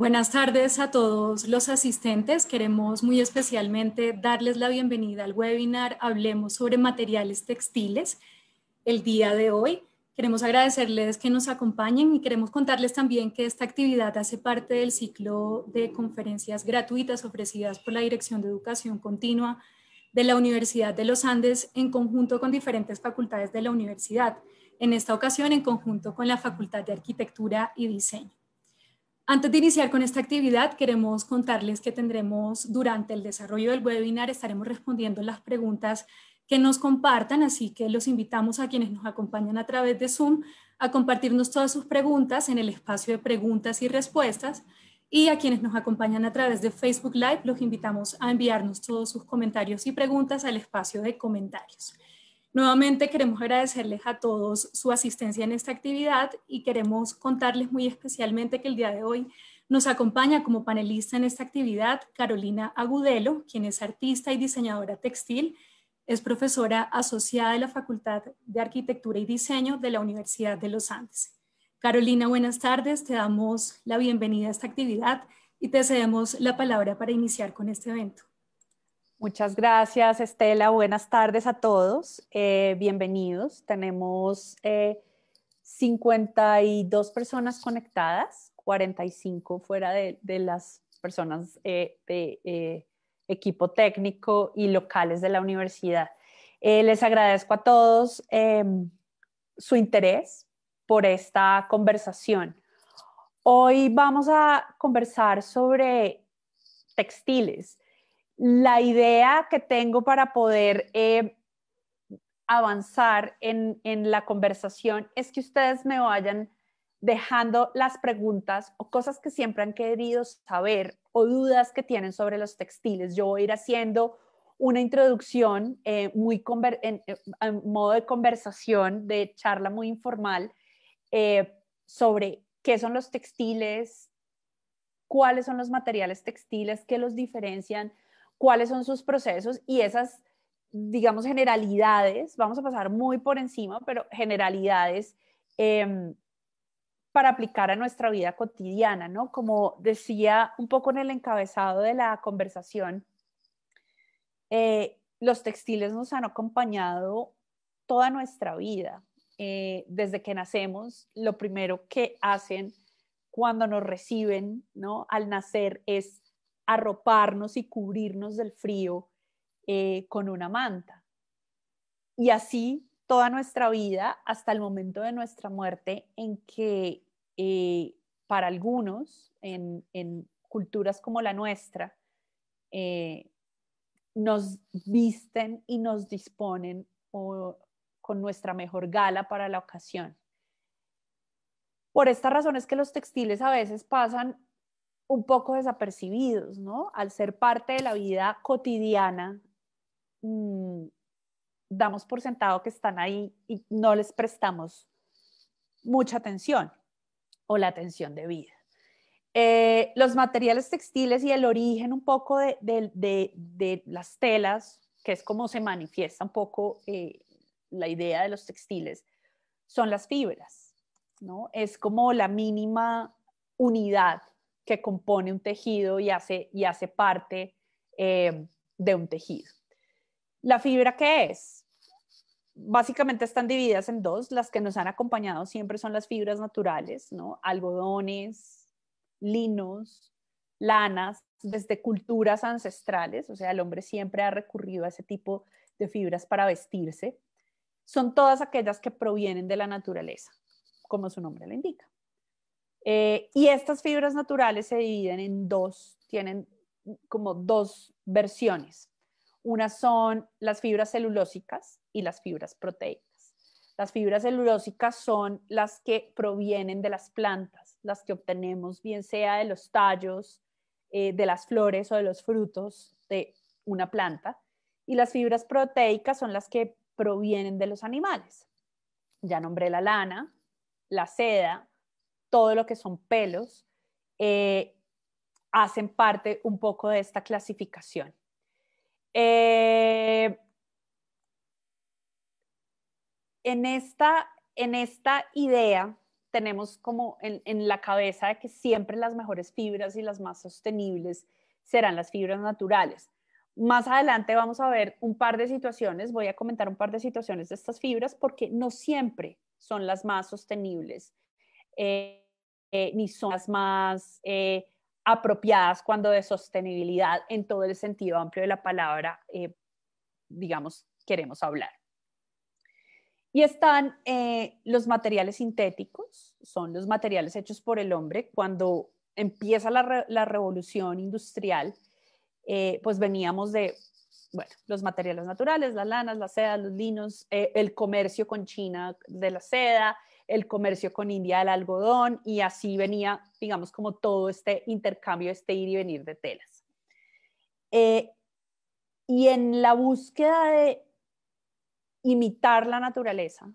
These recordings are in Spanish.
Buenas tardes a todos los asistentes. Queremos muy especialmente darles la bienvenida al webinar Hablemos sobre materiales textiles el día de hoy. Queremos agradecerles que nos acompañen y queremos contarles también que esta actividad hace parte del ciclo de conferencias gratuitas ofrecidas por la Dirección de Educación Continua de la Universidad de los Andes en conjunto con diferentes facultades de la universidad, en esta ocasión en conjunto con la Facultad de Arquitectura y Diseño. Antes de iniciar con esta actividad, queremos contarles que tendremos durante el desarrollo del webinar, estaremos respondiendo las preguntas que nos compartan, así que los invitamos a quienes nos acompañan a través de Zoom a compartirnos todas sus preguntas en el espacio de preguntas y respuestas y a quienes nos acompañan a través de Facebook Live, los invitamos a enviarnos todos sus comentarios y preguntas al espacio de comentarios. Nuevamente queremos agradecerles a todos su asistencia en esta actividad y queremos contarles muy especialmente que el día de hoy nos acompaña como panelista en esta actividad Carolina Agudelo, quien es artista y diseñadora textil, es profesora asociada de la Facultad de Arquitectura y Diseño de la Universidad de los Andes. Carolina, buenas tardes, te damos la bienvenida a esta actividad y te cedemos la palabra para iniciar con este evento. Muchas gracias, Estela. Buenas tardes a todos. Eh, bienvenidos. Tenemos 52 eh, personas conectadas, 45 fuera de, las personas eh, de equipo técnico y locales de la universidad. les agradezco a todos em, su interés por esta conversación. Hoy vamos a conversar sobre textiles la idea que tengo para poder eh, avanzar en, la conversación es que ustedes me vayan dejando las preguntas o cosas que siempre han querido saber o dudas que tienen sobre los textiles. Yo voy a ir haciendo una introducción eh, muy en, eh, modo de conversación, de charla muy informal sobre qué son los textiles, cuáles son los materiales textiles, qué los diferencian cuáles son sus procesos y esas, digamos, generalidades, vamos a pasar muy por encima, pero generalidades em, para aplicar a nuestra vida cotidiana, ¿no? Como decía un poco en el encabezado de la conversación, eh, los textiles nos han acompañado toda nuestra vida. Eh, desde que nacemos, lo primero que hacen cuando nos reciben, ¿no? Al nacer es arroparnos y cubrirnos del frío eh, con una manta. Y así toda nuestra vida hasta el momento de nuestra muerte en que eh, para algunos en, culturas como la nuestra eh, nos visten y nos disponen con nuestra mejor gala para la ocasión. Por esta razón es que los textiles a veces pasan un poco desapercibidos, ¿no? Al ser parte de la vida cotidiana, mm, damos por sentado que están ahí y no les prestamos mucha atención o la atención debida. Eh, los materiales textiles y el origen un poco de, las telas, que es como se manifiesta un poco eh, la idea de los textiles, son las fibras, ¿no? Es como la mínima unidad que compone un tejido y hace, y hace parte eh, de un tejido. ¿La fibra qué es? Básicamente están divididas en dos. Las que nos han acompañado siempre son las fibras naturales, ¿no? Algodones, linos, lanas, desde culturas ancestrales, o sea, el hombre siempre ha recurrido a ese tipo de fibras para vestirse. Son todas aquellas que provienen de la naturaleza, como su nombre lo indica. Eh, y estas fibras naturales se dividen en dos, tienen como dos versiones. una son las fibras celulósicas y las fibras proteicas. Las fibras celulósicas son las que provienen de las plantas, las que obtenemos bien sea de los tallos, eh, de las flores o de los frutos de una planta. Y las fibras proteicas son las que provienen de los animales. Ya nombré la lana, la seda, todo lo que son pelos, eh, hacen parte un poco de esta clasificación. Eh, en, esta, idea tenemos como en, la cabeza de que siempre las mejores fibras y las más sostenibles serán las fibras naturales. Más adelante vamos a ver un par de situaciones, voy a comentar un par de situaciones de estas fibras porque no siempre son las más sostenibles eh, eh, ni son las más eh, apropiadas cuando de sostenibilidad en todo el sentido amplio de la palabra, digamos, queremos hablar. Y están los materiales sintéticos, son los materiales hechos por el hombre. Cuando empieza la, revolución industrial, pues veníamos de bueno, los materiales naturales, las lanas, la seda, los linos, el comercio con China de la seda, el comercio con India del algodón y así venía, digamos, como todo este intercambio, este ir y venir de telas. Eh, y en la búsqueda de imitar la naturaleza,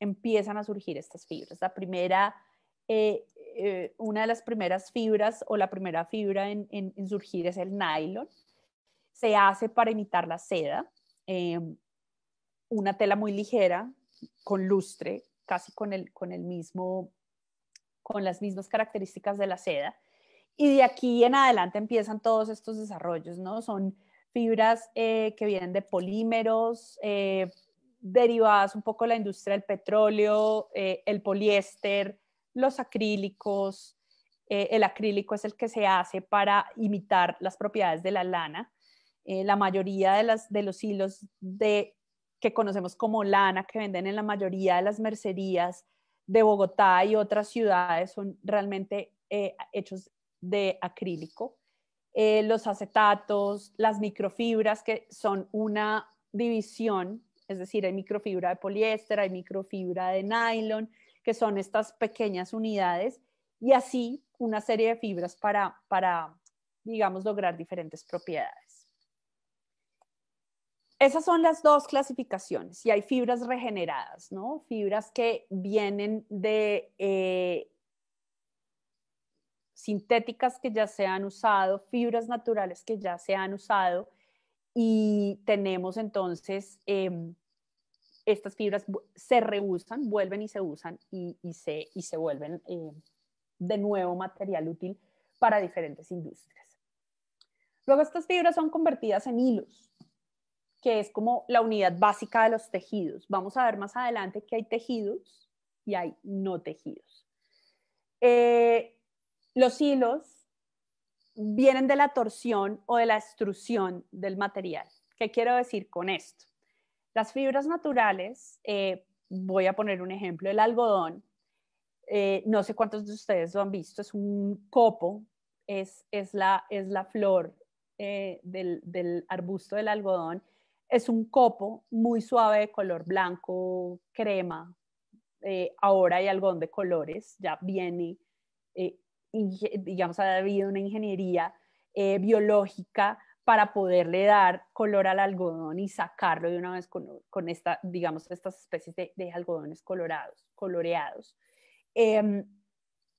empiezan a surgir estas fibras. La primera, eh, eh, una de las primeras fibras o la primera fibra en, surgir es el nylon. Se hace para imitar la seda, una tela muy ligera con lustre casi con el, con el mismo, con las mismas características de la seda. Y de aquí en adelante empiezan todos estos desarrollos, ¿no? Son fibras eh, que vienen de polímeros, eh, derivadas un poco de la industria del petróleo, eh, el poliéster, los acrílicos. el acrílico es el que se hace para imitar las propiedades de la lana. la mayoría de, las, de los hilos de que conocemos como lana, que venden en la mayoría de las mercerías de Bogotá y otras ciudades, son realmente eh, hechos de acrílico. Eh, los acetatos, las microfibras, que son una división, es decir, hay microfibra de poliéster, hay microfibra de nylon, que son estas pequeñas unidades, y así una serie de fibras para, para digamos, lograr diferentes propiedades. Esas son las dos clasificaciones y hay fibras regeneradas, ¿no? Fibras que vienen de eh, sintéticas que ya se han usado, fibras naturales que ya se han usado y tenemos entonces em, estas fibras se reusan, vuelven y se usan y, se, vuelven em, de nuevo material útil para diferentes industrias. Luego estas fibras son convertidas en hilos que es como la unidad básica de los tejidos. Vamos a ver más adelante que hay tejidos y hay no tejidos. Eh, los hilos vienen de la torsión o de la extrusión del material. ¿Qué quiero decir con esto? Las fibras naturales, eh, voy a poner un ejemplo, el algodón, eh, no sé cuántos de ustedes lo han visto, es un copo, es, es, la, es la flor del, del arbusto del algodón es un copo muy suave de color blanco, crema. Eh, ahora hay algodón de colores, ya viene, eh, digamos, ha habido una ingeniería eh, biológica para poderle dar color al algodón y sacarlo de una vez con, esta, digamos, estas especies de, algodones colorados, coloreados. Em,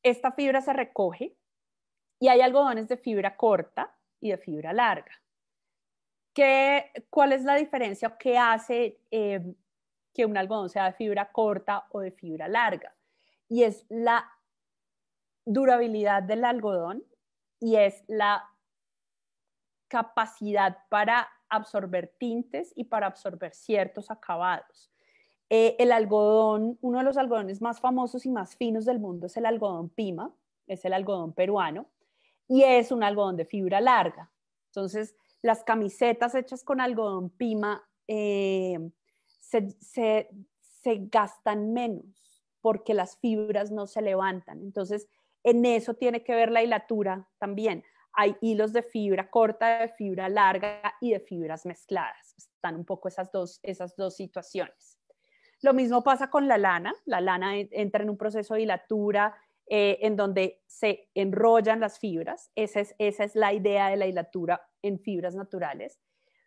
esta fibra se recoge y hay algodones de fibra corta y de fibra larga. ¿Cuál es la diferencia que hace eh, que un algodón sea de fibra corta o de fibra larga? Y es la durabilidad del algodón y es la capacidad para absorber tintes y para absorber ciertos acabados. Eh, el algodón, uno de los algodones más famosos y más finos del mundo es el algodón pima, es el algodón peruano, y es un algodón de fibra larga. Entonces, las camisetas hechas con algodón pima eh, se, gastan menos porque las fibras no se levantan. Entonces, en eso tiene que ver la hilatura también. Hay hilos de fibra corta, de fibra larga y de fibras mezcladas. Están un poco esas dos, esas dos situaciones. Lo mismo pasa con la lana. La lana entra en un proceso de hilatura eh, en donde se enrollan las fibras. Esa es, esa es la idea de la hilatura en fibras naturales.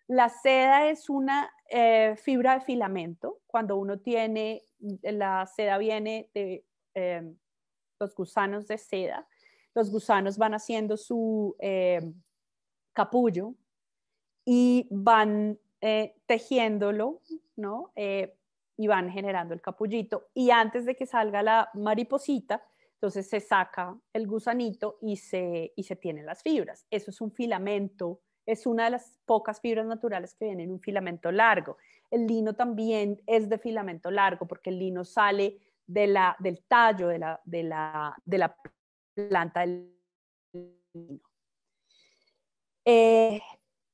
La seda es una eh, fibra de filamento. Cuando uno tiene, eh, la seda viene de eh, los gusanos de seda. Los gusanos van haciendo su capullo y van tejiéndolo, ¿no? y van generando el capullito. Y antes de que salga la mariposita, entonces se saca el gusanito y se, y se tienen las fibras. Eso es un filamento es una de las pocas fibras naturales que vienen en un filamento largo. El lino también es de filamento largo porque el lino sale del tallo de la, planta del eh,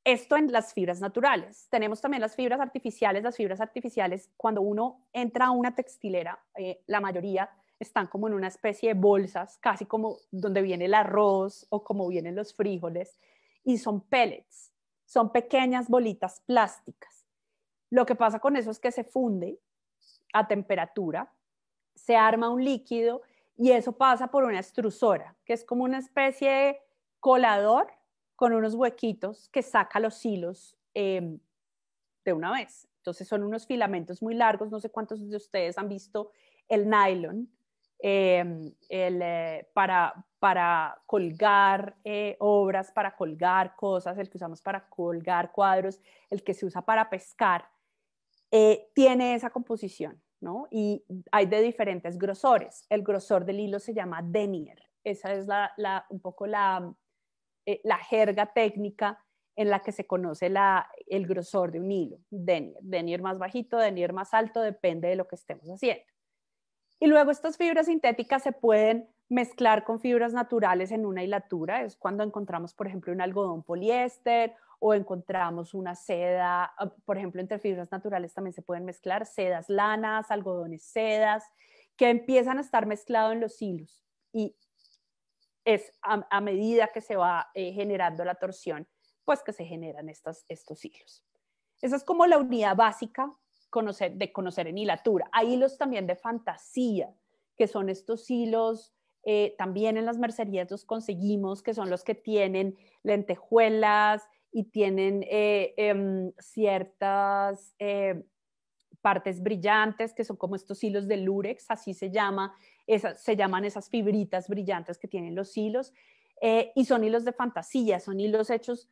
esto en las fibras naturales. Tenemos también las fibras artificiales. Las fibras artificiales, cuando uno entra a una textilera, eh, la mayoría están como en una especie de bolsas, casi como donde viene el arroz o como vienen los frijoles y son pellets, son pequeñas bolitas plásticas. Lo que pasa con eso es que se funde a temperatura, se arma un líquido y eso pasa por una extrusora, que es como una especie de colador con unos huequitos que saca los hilos em, de una vez. Entonces son unos filamentos muy largos, no sé cuántos de ustedes han visto el nylon, Em, eh, para, para colgar eh, obras, para colgar cosas, el que usamos para colgar cuadros, el que se usa para pescar, eh, tiene esa composición, ¿no? Y hay de diferentes grosores. El grosor del hilo se llama denier. Esa es la, un poco la, la jerga técnica en la que se conoce la, el grosor de un hilo, denier. Denier más bajito, denier más alto, depende de lo que estemos haciendo. Y luego estas fibras sintéticas se pueden mezclar con fibras naturales en una hilatura. Es cuando encontramos, por ejemplo, un algodón poliéster o encontramos una seda, ah, por ejemplo, entre fibras naturales también se pueden mezclar sedas lanas, algodones sedas, que empiezan a estar mezclados en los hilos. Y es a, medida que se va eh, generando la torsión, pues que se generan estos hilos. Esa es como la unidad básica conocer, de conocer en hilatura. Hay hilos también de fantasía, que son estos hilos eh, también en las mercerías los conseguimos, que son los que tienen lentejuelas y tienen eh, em, ciertas eh, partes brillantes, que son como estos hilos de lurex, así se llama, se llaman esas fibritas brillantes que tienen los hilos, y son hilos de fantasía, son hilos hechos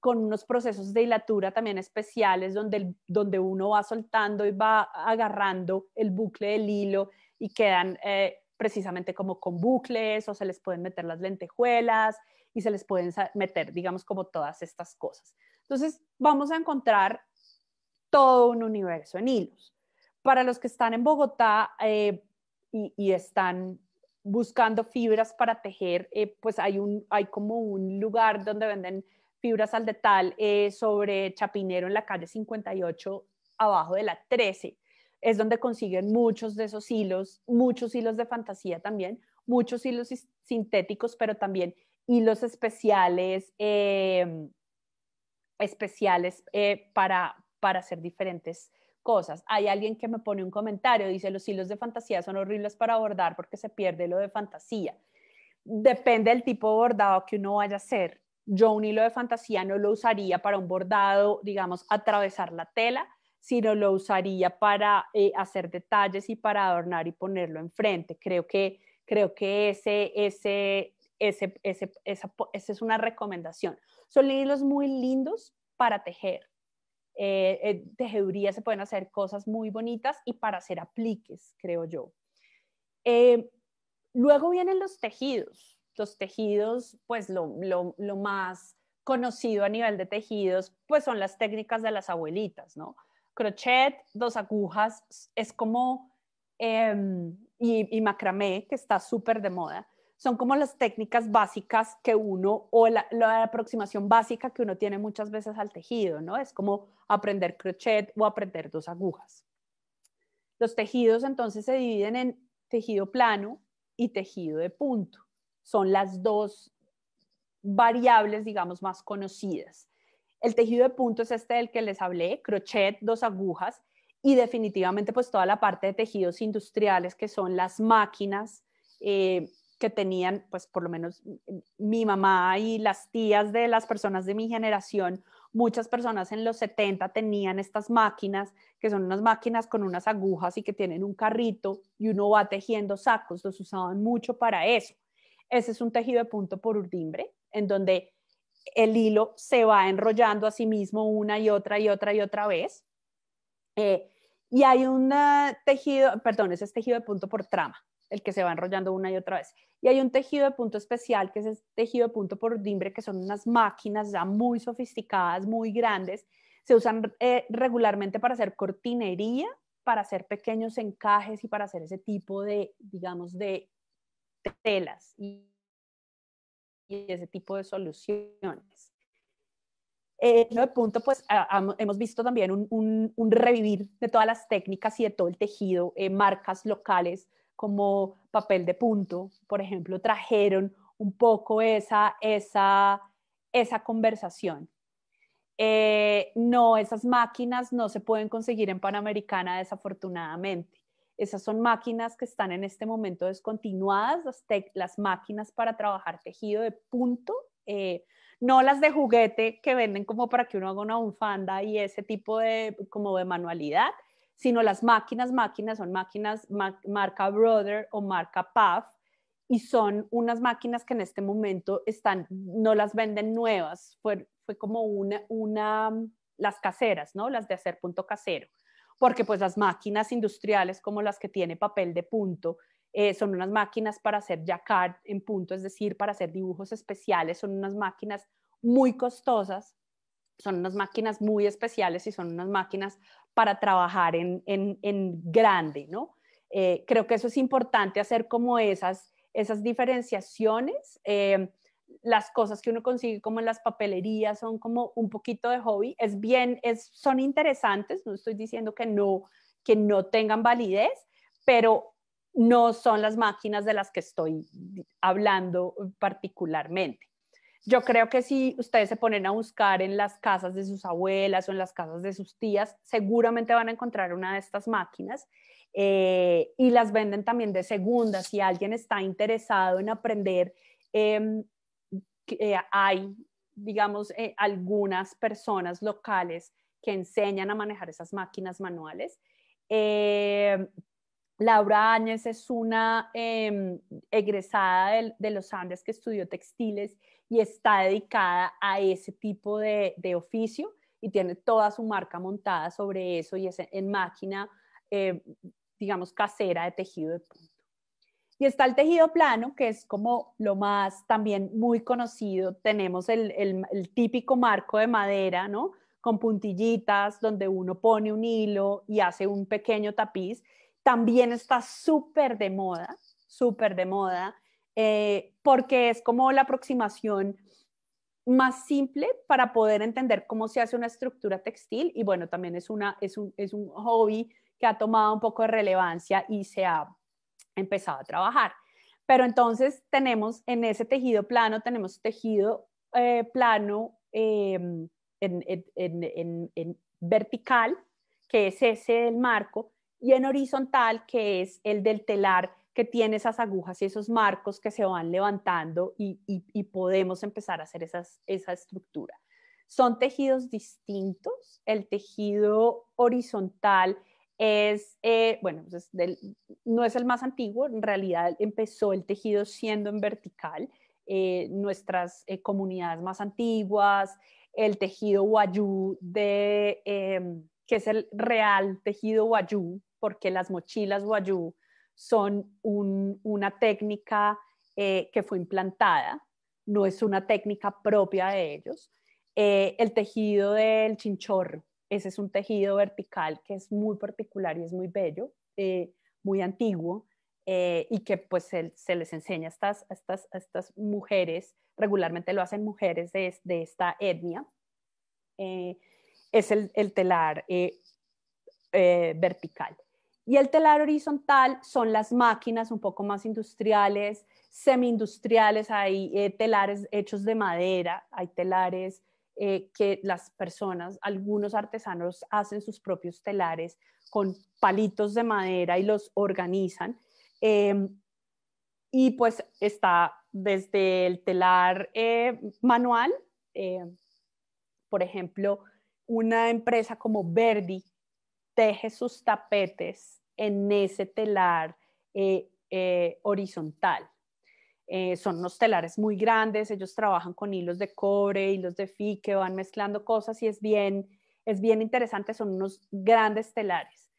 con unos procesos de hilatura también especiales donde, donde uno va soltando y va agarrando el bucle del hilo y quedan eh, precisamente como con bucles o se les pueden meter las lentejuelas y se les pueden meter, digamos, como todas estas cosas. Entonces, vamos a encontrar todo un universo en hilos. Para los que están en Bogotá eh, y, están buscando fibras para tejer, eh, pues hay, un, hay como un lugar donde venden Fibras al Detal, eh, sobre Chapinero en la calle 58, abajo de la 13. Es donde consiguen muchos de esos hilos, muchos hilos de fantasía también, muchos hilos sintéticos, pero también hilos especiales, em, especiales eh, para, hacer diferentes cosas. Hay alguien que me pone un comentario, dice, los hilos de fantasía son horribles para bordar porque se pierde lo de fantasía. Depende del tipo de bordado que uno vaya a hacer yo un hilo de fantasía no lo usaría para un bordado, digamos, atravesar la tela, sino lo usaría para eh, hacer detalles y para adornar y ponerlo enfrente. Creo que, creo que ese, esa, es una recomendación. Son hilos muy lindos para tejer. Eh, en tejeduría se pueden hacer cosas muy bonitas y para hacer apliques, creo yo. Eh, luego vienen los tejidos los tejidos, pues lo, más conocido a nivel de tejidos, pues son las técnicas de las abuelitas, ¿no? Crochet, dos agujas, es como, em, y, macramé, que está súper de moda, son como las técnicas básicas que uno, o la, la, aproximación básica que uno tiene muchas veces al tejido, ¿no? Es como aprender crochet o aprender dos agujas. Los tejidos entonces se dividen en tejido plano y tejido de punto son las dos variables, digamos, más conocidas. El tejido de punto es este del que les hablé, crochet, dos agujas, y definitivamente pues toda la parte de tejidos industriales que son las máquinas eh, que tenían pues por lo menos mi mamá y las tías de las personas de mi generación, muchas personas en los 70 tenían estas máquinas que son unas máquinas con unas agujas y que tienen un carrito y uno va tejiendo sacos, los usaban mucho para eso. Ese es un tejido de punto por urdimbre, en donde el hilo se va enrollando a sí mismo una y otra y otra y otra vez. Eh, y hay un ah, tejido, perdón, ese es tejido de punto por trama, el que se va enrollando una y otra vez. Y hay un tejido de punto especial, que es el tejido de punto por urdimbre, que son unas máquinas ya muy sofisticadas, muy grandes. Se usan eh, regularmente para hacer cortinería, para hacer pequeños encajes y para hacer ese tipo de, digamos, de telas y, ese tipo de soluciones. Eh, de punto, pues hemos visto también un, revivir de todas las técnicas y de todo el tejido, eh, marcas locales como papel de punto, por ejemplo, trajeron un poco esa, esa, esa conversación. Eh, no, esas máquinas no se pueden conseguir en Panamericana, desafortunadamente. Esas son máquinas que están en este momento descontinuadas, las, máquinas para trabajar tejido de punto, eh, no las de juguete que venden como para que uno haga una bufanda y ese tipo de, como de manualidad, sino las máquinas, máquinas son máquinas marca Brother o marca Puff y son unas máquinas que en este momento están, no las venden nuevas, fue, como una, una, las caseras, ¿no? Las de hacer punto casero porque pues las máquinas industriales como las que tiene papel de punto, eh, son unas máquinas para hacer jacquard en punto, es decir, para hacer dibujos especiales, son unas máquinas muy costosas, son unas máquinas muy especiales y son unas máquinas para trabajar en, grande, ¿no? Eh, creo que eso es importante hacer como esas, esas diferenciaciones. Eh, las cosas que uno consigue como en las papelerías son como un poquito de hobby, es bien, es, son interesantes, no estoy diciendo que no, que no tengan validez, pero no son las máquinas de las que estoy hablando particularmente. Yo creo que si ustedes se ponen a buscar en las casas de sus abuelas o en las casas de sus tías, seguramente van a encontrar una de estas máquinas eh, y las venden también de segunda. Si alguien está interesado en aprender em, eh, hay, digamos, eh, algunas personas locales que enseñan a manejar esas máquinas manuales. Eh, Laura Áñez es una em, egresada de, los Andes que estudió textiles y está dedicada a ese tipo de, oficio y tiene toda su marca montada sobre eso y es en, en máquina, digamos, casera de tejido de y está el tejido plano, que es como lo más también muy conocido. Tenemos el, típico marco de madera, ¿no? Con puntillitas, donde uno pone un hilo y hace un pequeño tapiz. También está súper de moda, súper de moda, eh, porque es como la aproximación más simple para poder entender cómo se hace una estructura textil y bueno, también es, una, es, un, es un hobby que ha tomado un poco de relevancia y se ha empezado a trabajar. Pero entonces tenemos en ese tejido plano, tenemos tejido eh, plano em, en, vertical, que es ese del marco, y en horizontal, que es el del telar, que tiene esas agujas y esos marcos que se van levantando y, podemos empezar a hacer esa estructura. Son tejidos distintos. El tejido horizontal es, eh, bueno, pues no es el más antiguo, en realidad empezó el tejido siendo en vertical. Eh, nuestras eh, comunidades más antiguas, el tejido guayú, de, em, que es el real tejido guayú, porque las mochilas guayú son una técnica que fue implantada, no es una técnica propia de ellos. el tejido del chinchorro, ese es un tejido vertical que es muy particular y es muy bello, eh, muy antiguo, eh, y que pues se, les enseña a estas, mujeres, regularmente lo hacen mujeres de, esta etnia. Eh, es el, telar vertical. Y el telar horizontal son las máquinas un poco más industriales, semi-industriales, hay telares hechos de madera, hay telares eh, que las personas, algunos artesanos hacen sus propios telares con palitos de madera y los organizan. Eh, y pues está desde el telar eh, manual, por ejemplo, una empresa como Verdi teje sus tapetes en ese telar horizontal. Eh, son unos telares muy grandes, ellos trabajan con hilos de cobre, hilos de fique, van mezclando cosas y es bien, es bien interesante, son unos grandes telares.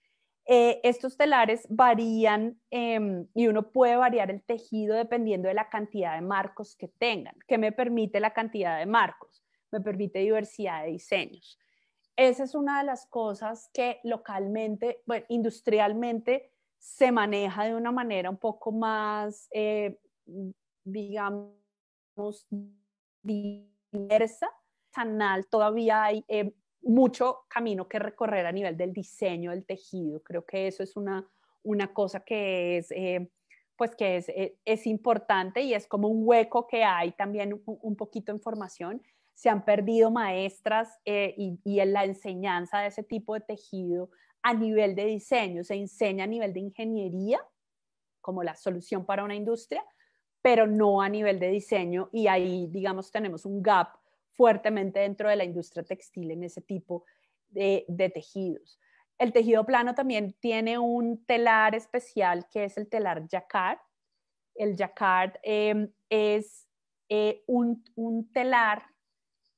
Eh, estos telares varían em, y uno puede variar el tejido dependiendo de la cantidad de marcos que tengan. ¿Qué me permite la cantidad de marcos? Me permite diversidad de diseños. Esa es una de las cosas que localmente, bueno, industrialmente se maneja de una manera un poco más eh, digamos, diversa, canal todavía hay eh, mucho camino que recorrer a nivel del diseño del tejido. Creo que eso es una, una cosa que es... Eh, pues que eh, es, importante y es como un hueco que hay también un, poquito en formación. Se han perdido maestras y en la enseñanza de ese tipo de tejido a nivel de diseño, se enseña a nivel de ingeniería como la solución para una industria, pero no a nivel de diseño y ahí, digamos, tenemos un gap fuertemente dentro de la industria textil en ese tipo de, tejidos. El tejido plano también tiene un telar especial que es el telar jacquard. El jacquard em, es eh, un, telar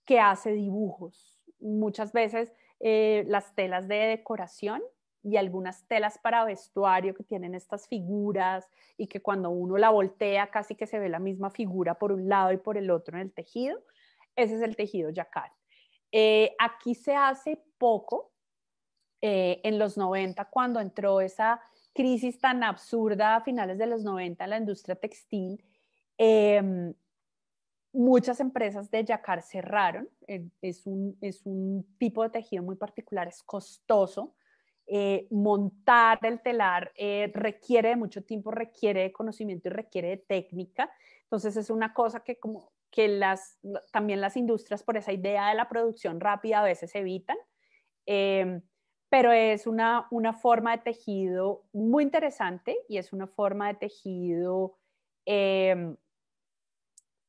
que hace dibujos. Muchas veces eh, las telas de decoración y algunas telas para vestuario que tienen estas figuras y que cuando uno la voltea casi que se ve la misma figura por un lado y por el otro en el tejido. Ese es el tejido yacar. Eh, aquí se hace poco, eh, en los 90, cuando entró esa crisis tan absurda a finales de los 90 en la industria textil, em, muchas empresas de yacar cerraron. Eh, es un tipo de tejido muy particular, es costoso eh, montar el telar eh, requiere mucho tiempo, requiere de conocimiento y requiere de técnica. Entonces es una cosa que como que las, también las industrias por esa idea de la producción rápida a veces evitan, eh, pero es una, una forma de tejido muy interesante y es una forma de tejido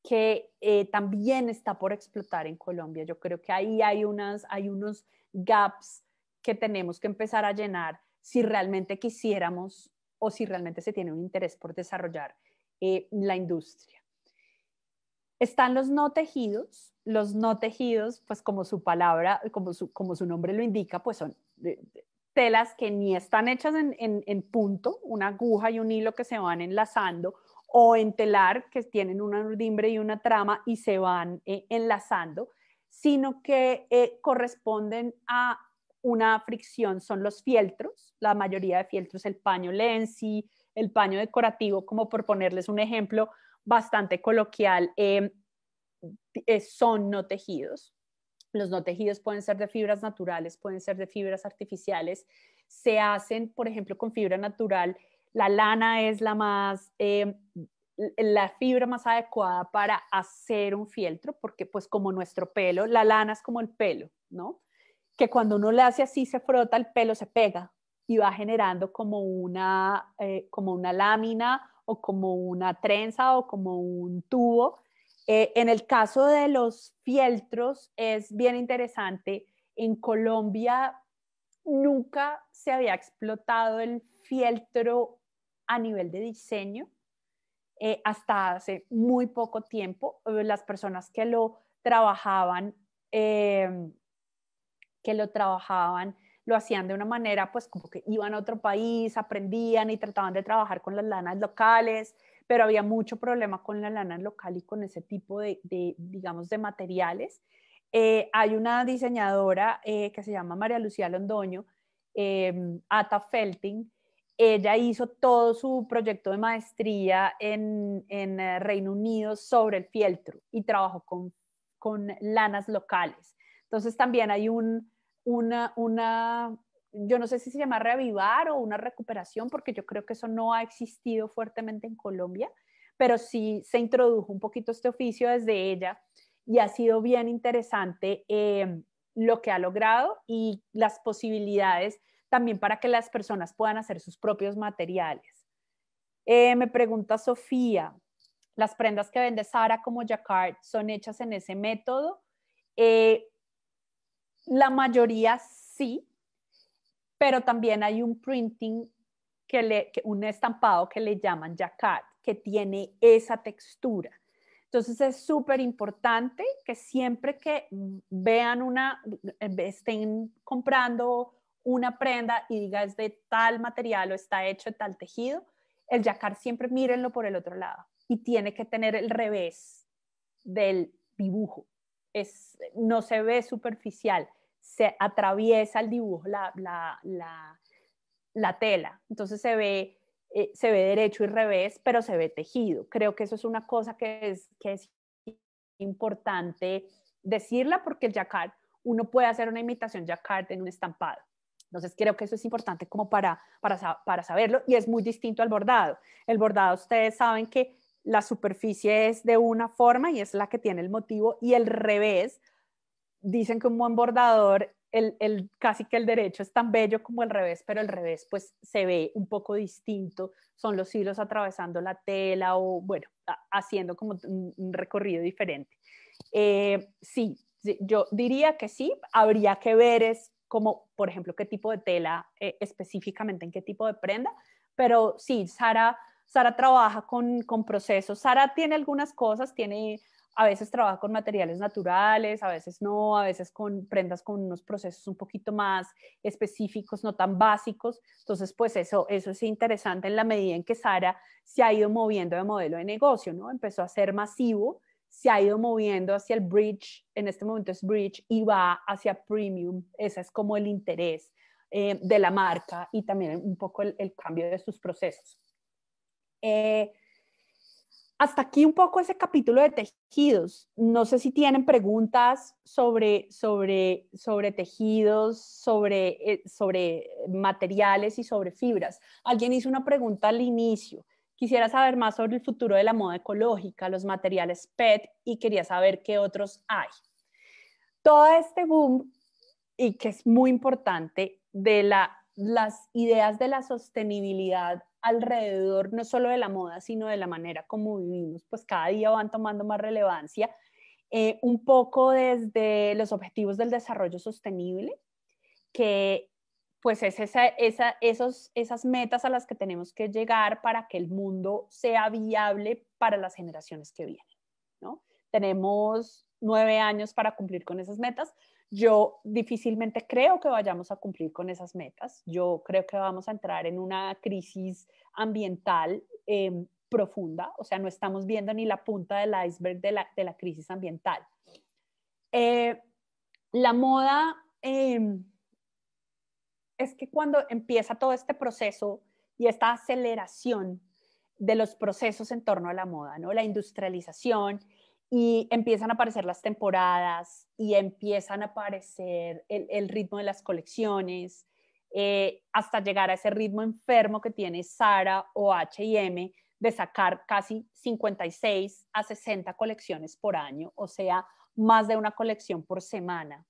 que también está por explotar en Colombia. Yo creo que ahí hay, unas, hay unos gaps que tenemos que empezar a llenar si realmente quisiéramos o si realmente se tiene un interés por desarrollar eh, la industria. Están los no tejidos. Los no tejidos, pues como su palabra, como su, como su nombre lo indica, pues son telas que ni están hechas en, en, en, punto, una aguja y un hilo que se van enlazando, o en telar que tienen una urdimbre y una trama y se van eh, enlazando, sino que eh, corresponden a una fricción son los fieltros, la mayoría de fieltros, el paño Lenzi, el paño decorativo, como por ponerles un ejemplo bastante coloquial, eh, eh, son no tejidos. Los no tejidos pueden ser de fibras naturales, pueden ser de fibras artificiales. Se hacen, por ejemplo, con fibra natural. La lana es la más, eh, la fibra más adecuada para hacer un fieltro, porque pues como nuestro pelo, la lana es como el pelo, ¿no? que cuando uno le hace así, se frota, el pelo se pega y va generando como una, eh, como una lámina o como una trenza o como un tubo. Eh, en el caso de los fieltros es bien interesante. En Colombia nunca se había explotado el fieltro a nivel de diseño eh, hasta hace muy poco tiempo. Las personas que lo trabajaban que lo trabajaban, lo hacían de una manera, pues como que iban a otro país, aprendían y trataban de trabajar con las lanas locales, pero había mucho problema con la lana local y con ese tipo de, digamos, de materiales. Eh, hay una diseñadora eh, que se llama María Lucía Londoño, em, Ata Felting. Ella hizo todo su proyecto de maestría en, en eh, Reino Unido sobre el fieltro y trabajó con, con lanas locales. Entonces también hay una, yo no sé si se llama reavivar o una recuperación, porque yo creo que eso no ha existido fuertemente en Colombia, pero sí se introdujo un poquito este oficio desde ella y ha sido bien interesante eh, lo que ha logrado y las posibilidades también para que las personas puedan hacer sus propios materiales. Eh, me pregunta Sofía, ¿las prendas que vende Sara como Jacquard son hechas en ese método? Eh, la mayoría sí, pero también hay un printing, que le, un estampado que le llaman jacquard, que tiene esa textura. Entonces es súper importante que siempre que vean una, estén comprando una prenda y diga es de tal material o está hecho de tal tejido, el jacquard siempre mírenlo por el otro lado y tiene que tener el revés del dibujo. no se ve superficial se atraviesa el dibujo, la, la, tela. Entonces se ve, eh, se ve derecho y revés, pero se ve tejido. Creo que eso es una cosa que es, es importante decirla porque el jacquard, uno puede hacer una imitación jacquard en un estampado. Entonces creo que eso es importante como para, para, para saberlo y es muy distinto al bordado. El bordado ustedes saben que la superficie es de una forma y es la que tiene el motivo y el revés dicen que un buen bordador, el, casi que el derecho es tan bello como el revés, pero el revés pues se ve un poco distinto, son los hilos atravesando la tela o bueno, haciendo como un, recorrido diferente. Eh, sí, yo diría que sí, habría que ver es como, por ejemplo, qué tipo de tela, eh, específicamente en qué tipo de prenda, pero sí, Sara, Sara trabaja con, con procesos, Sara tiene algunas cosas, tiene a veces trabaja con materiales naturales, a veces no, a veces con prendas con unos procesos un poquito más específicos, no tan básicos. Entonces, pues eso, eso es interesante en la medida en que Sara se ha ido moviendo de modelo de negocio, ¿no? Empezó a ser masivo, se ha ido moviendo hacia el bridge, en este momento es bridge, y va hacia premium. Ese es como el interés eh, de la marca y también un poco el, cambio de sus procesos. Eh, hasta aquí un poco ese capítulo de tejidos. No sé si tienen preguntas sobre, sobre, sobre tejidos, sobre, eh, sobre materiales y sobre fibras. Alguien hizo una pregunta al inicio. Quisiera saber más sobre el futuro de la moda ecológica, los materiales PET y quería saber qué otros hay. Todo este boom, y que es muy importante, de las ideas de la sostenibilidad alrededor no solo de la moda, sino de la manera como vivimos, pues cada día van tomando más relevancia, eh, un poco desde los objetivos del desarrollo sostenible, que pues es esa, esas metas a las que tenemos que llegar para que el mundo sea viable para las generaciones que vienen, ¿no? Tenemos nueve años para cumplir con esas metas, yo difícilmente creo que vayamos a cumplir con esas metas. Yo creo que vamos a entrar en una crisis ambiental em, profunda, o sea, no estamos viendo ni la punta del iceberg de la, de la crisis ambiental. Eh, la moda em, es que cuando empieza todo este proceso y esta aceleración de los procesos en torno a la moda, ¿no? La industrialización, y empiezan a aparecer las temporadas y empiezan a aparecer el, ritmo de las colecciones, eh, hasta llegar a ese ritmo enfermo que tiene Sara o HM de sacar casi 56 a 60 colecciones por año, o sea, más de una colección por semana.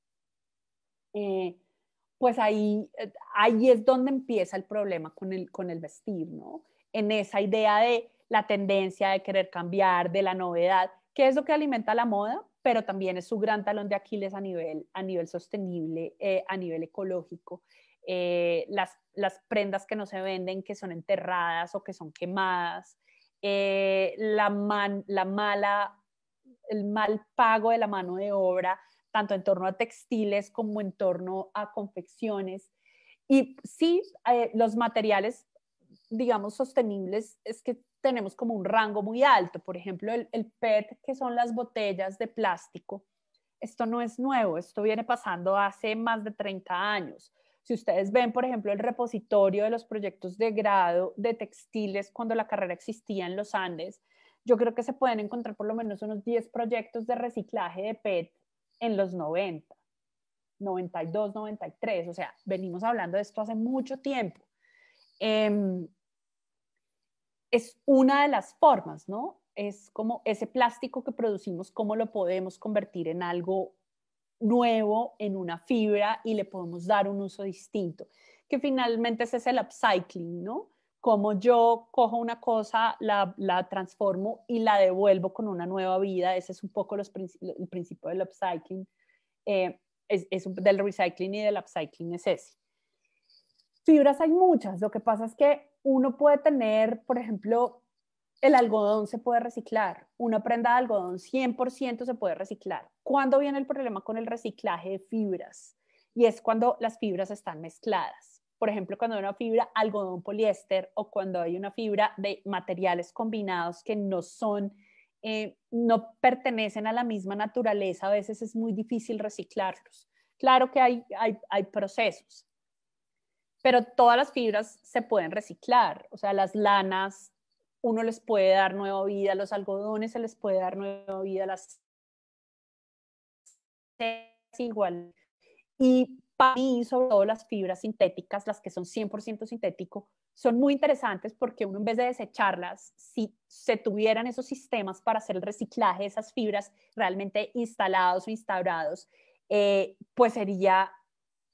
Eh, pues ahí, eh, ahí es donde empieza el problema con el, con el vestir, ¿no? En esa idea de la tendencia de querer cambiar, de la novedad, que es lo que alimenta la moda, pero también es su gran talón de Aquiles a nivel, a nivel sostenible, eh, a nivel ecológico. Eh, las, prendas que no se venden, que son enterradas o que son quemadas, eh, la, la mala, el mal pago de la mano de obra, tanto en torno a textiles como en torno a confecciones. Y sí, los materiales digamos, sostenibles es que tenemos como un rango muy alto. Por ejemplo, el, PET, que son las botellas de plástico, esto no es nuevo, esto viene pasando hace más de 30 años. Si ustedes ven, por ejemplo, el repositorio de los proyectos de grado de textiles cuando la carrera existía en los Andes, yo creo que se pueden encontrar por lo menos unos 10 proyectos de reciclaje de PET en los 90, 92, 93. O sea, venimos hablando de esto hace mucho tiempo. Em, es una de las formas, ¿no? Es como ese plástico que producimos, cómo lo podemos convertir en algo nuevo, en una fibra y le podemos dar un uso distinto, que finalmente ese es el upcycling, ¿no? Como yo cojo una cosa, la, transformo y la devuelvo con una nueva vida, ese es un poco los el principio del upcycling, eh, es, del recycling y del upcycling es ese. Fibras hay muchas, lo que pasa es que uno puede tener, por ejemplo, el algodón se puede reciclar, una prenda de algodón 100% se puede reciclar. ¿Cuándo viene el problema con el reciclaje de fibras? Y es cuando las fibras están mezcladas. Por ejemplo, cuando hay una fibra algodón poliéster o cuando hay una fibra de materiales combinados que no son, eh, no pertenecen a la misma naturaleza, a veces es muy difícil reciclarlos. Claro que hay procesos, pero todas las fibras se pueden reciclar, o sea, las lanas, uno les puede dar nueva vida, los algodones se les puede dar nueva vida, las igual. Y para mí, sobre todo las fibras sintéticas, las que son 100% sintético, son muy interesantes porque uno en vez de desecharlas, si se tuvieran esos sistemas para hacer el reciclaje de esas fibras realmente instalados o instaurados, eh, pues sería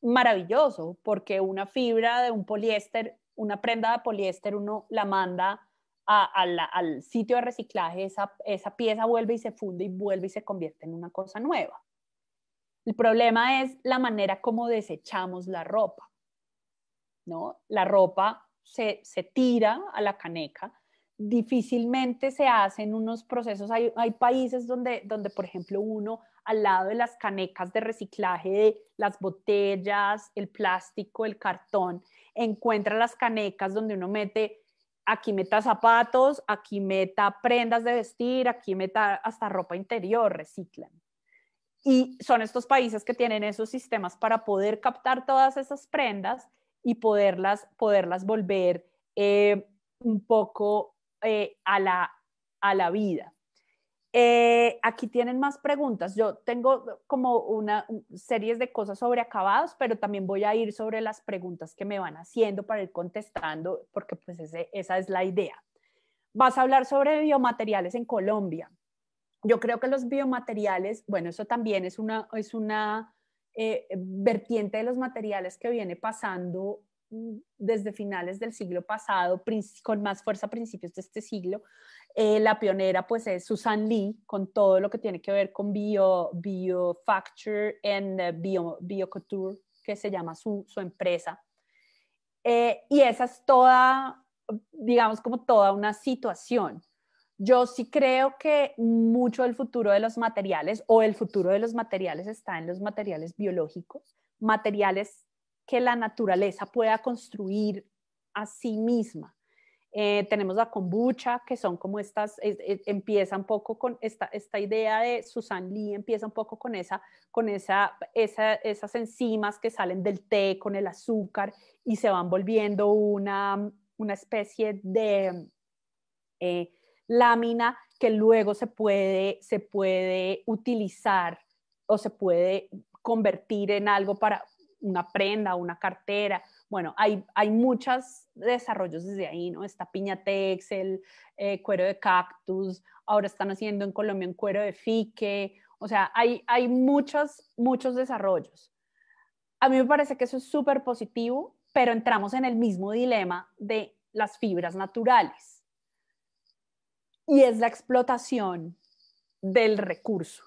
maravilloso, porque una fibra de un poliéster, una prenda de poliéster, uno la manda al sitio de reciclaje, esa, pieza vuelve y se funde y vuelve y se convierte en una cosa nueva. El problema es la manera como desechamos la ropa, ¿no? La ropa se, tira a la caneca, difícilmente se hacen unos procesos, hay, hay países donde, donde, por ejemplo, uno al lado de las canecas de reciclaje de las botellas, el plástico, el cartón, encuentra las canecas donde uno mete, aquí meta zapatos, aquí meta prendas de vestir, aquí meta hasta ropa interior, reciclan. Y son estos países que tienen esos sistemas para poder captar todas esas prendas y poderlas, poderlas volver eh, un poco eh, a la vida. Eh, aquí tienen más preguntas. Yo tengo como una serie de cosas sobre acabados, pero también voy a ir sobre las preguntas que me van haciendo para ir contestando, porque pues esa es la idea. Vas a hablar sobre biomateriales en Colombia. Yo creo que los biomateriales, bueno, eso también es una, es una eh, vertiente de los materiales que viene pasando mm, desde finales del siglo pasado, con más fuerza a principios de este siglo, eh, la pionera pues es Susan Lee con todo lo que tiene que ver con bio, biofacture and eh, bio, biocouture, que se llama su, su empresa. Eh, y esa es toda, digamos, como toda una situación. Yo sí creo que mucho del futuro de los materiales o el futuro de los materiales está en los materiales biológicos, materiales que la naturaleza pueda construir a sí misma eh, tenemos la kombucha, que son como estas, empieza un poco con esta, idea de Susan Lee, empieza un poco con, esas enzimas que salen del té con el azúcar y se van volviendo una, especie de eh, lámina que luego se puede, se puede utilizar o se puede convertir en algo para una prenda, una cartera, bueno, hay, muchos desarrollos desde ahí, ¿no? Está piña texel, eh, cuero de cactus, ahora están haciendo en Colombia un cuero de fique, o sea, hay, hay muchos, muchos desarrollos. A mí me parece que eso es súper positivo, pero entramos en el mismo dilema de las fibras naturales. Y es la explotación del recurso,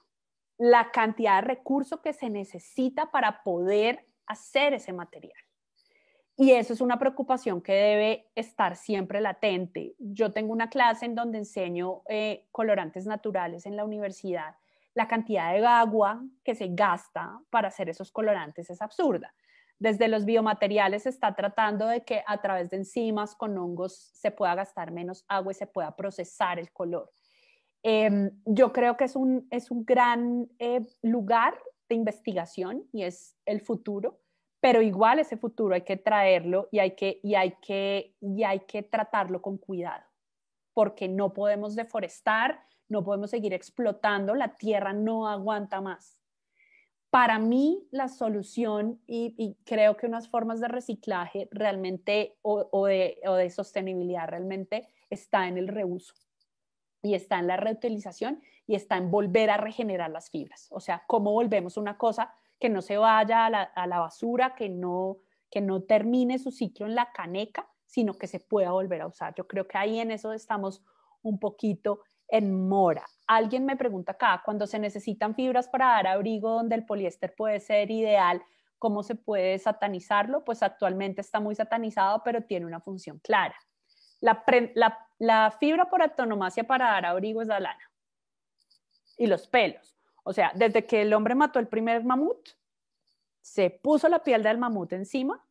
la cantidad de recurso que se necesita para poder hacer ese material. Y eso es una preocupación que debe estar siempre latente. Yo tengo una clase en donde enseño eh, colorantes naturales en la universidad. La cantidad de agua que se gasta para hacer esos colorantes es absurda. Desde los biomateriales se está tratando de que a través de enzimas con hongos se pueda gastar menos agua y se pueda procesar el color. Em, yo creo que es un, gran eh, lugar de investigación y es el futuro pero igual ese futuro hay que traerlo y hay que, y hay que, y hay que tratarlo con cuidado, porque no podemos deforestar, no podemos seguir explotando, la tierra no aguanta más. Para mí, la solución, y, creo que unas formas de reciclaje realmente o, de, o de sostenibilidad realmente está en el reuso y está en la reutilización y está en volver a regenerar las fibras. O sea, cómo volvemos una cosa que no se vaya a la, basura, que no, que no termine su ciclo en la caneca, sino que se pueda volver a usar. Yo creo que ahí en eso estamos un poquito en mora. Alguien me pregunta acá, cuando se necesitan fibras para dar abrigo donde el poliéster puede ser ideal, ¿cómo se puede satanizarlo? Pues actualmente está muy satanizado, pero tiene una función clara. La, fibra por autonomasia para dar abrigo es la lana y los pelos. O sea, desde que el hombre mató el primer mamut, se puso la piel del mamut encima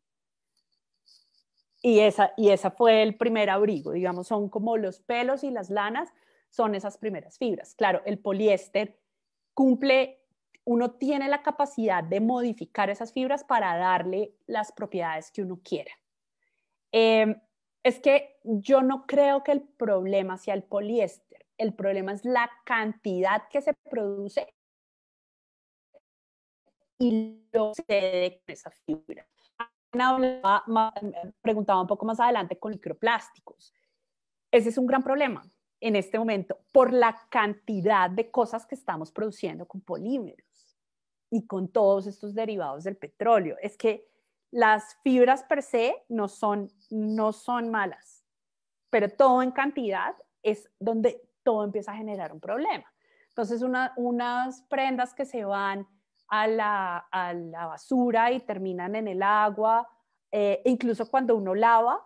y esa, y esa fue el primer abrigo, digamos, son como los pelos y las lanas, son esas primeras fibras. Claro, el poliéster cumple, uno tiene la capacidad de modificar esas fibras para darle las propiedades que uno quiera. Em, es que yo no creo que el problema sea el poliéster, el problema es la cantidad que se produce y lo con esa fibra. Eh, preguntaba un poco más adelante con microplásticos. Ese es un gran problema en este momento por la cantidad de cosas que estamos produciendo con polímeros y con todos estos derivados del petróleo. Es que las fibras per se no son, no son malas, pero todo en cantidad es donde todo empieza a generar un problema. Entonces, una, unas prendas que se van a la, a la basura y terminan en el agua, eh, e incluso cuando uno lava,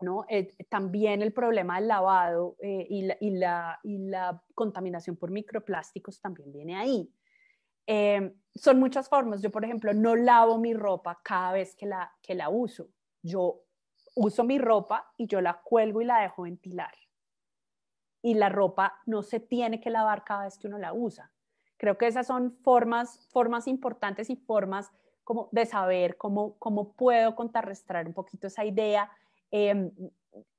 ¿no? Eh, también el problema del lavado eh, y, la, y, la, contaminación por microplásticos también viene ahí. son muchas formas. Yo, por ejemplo, no lavo mi ropa cada vez que la, que la uso. Yo uso mi ropa y yo la cuelgo y la dejo ventilar. Y la ropa no se tiene que lavar cada vez que uno la usa. Creo que esas son formas, formas importantes y formas como de saber cómo, puedo contrarrestar un poquito esa idea em,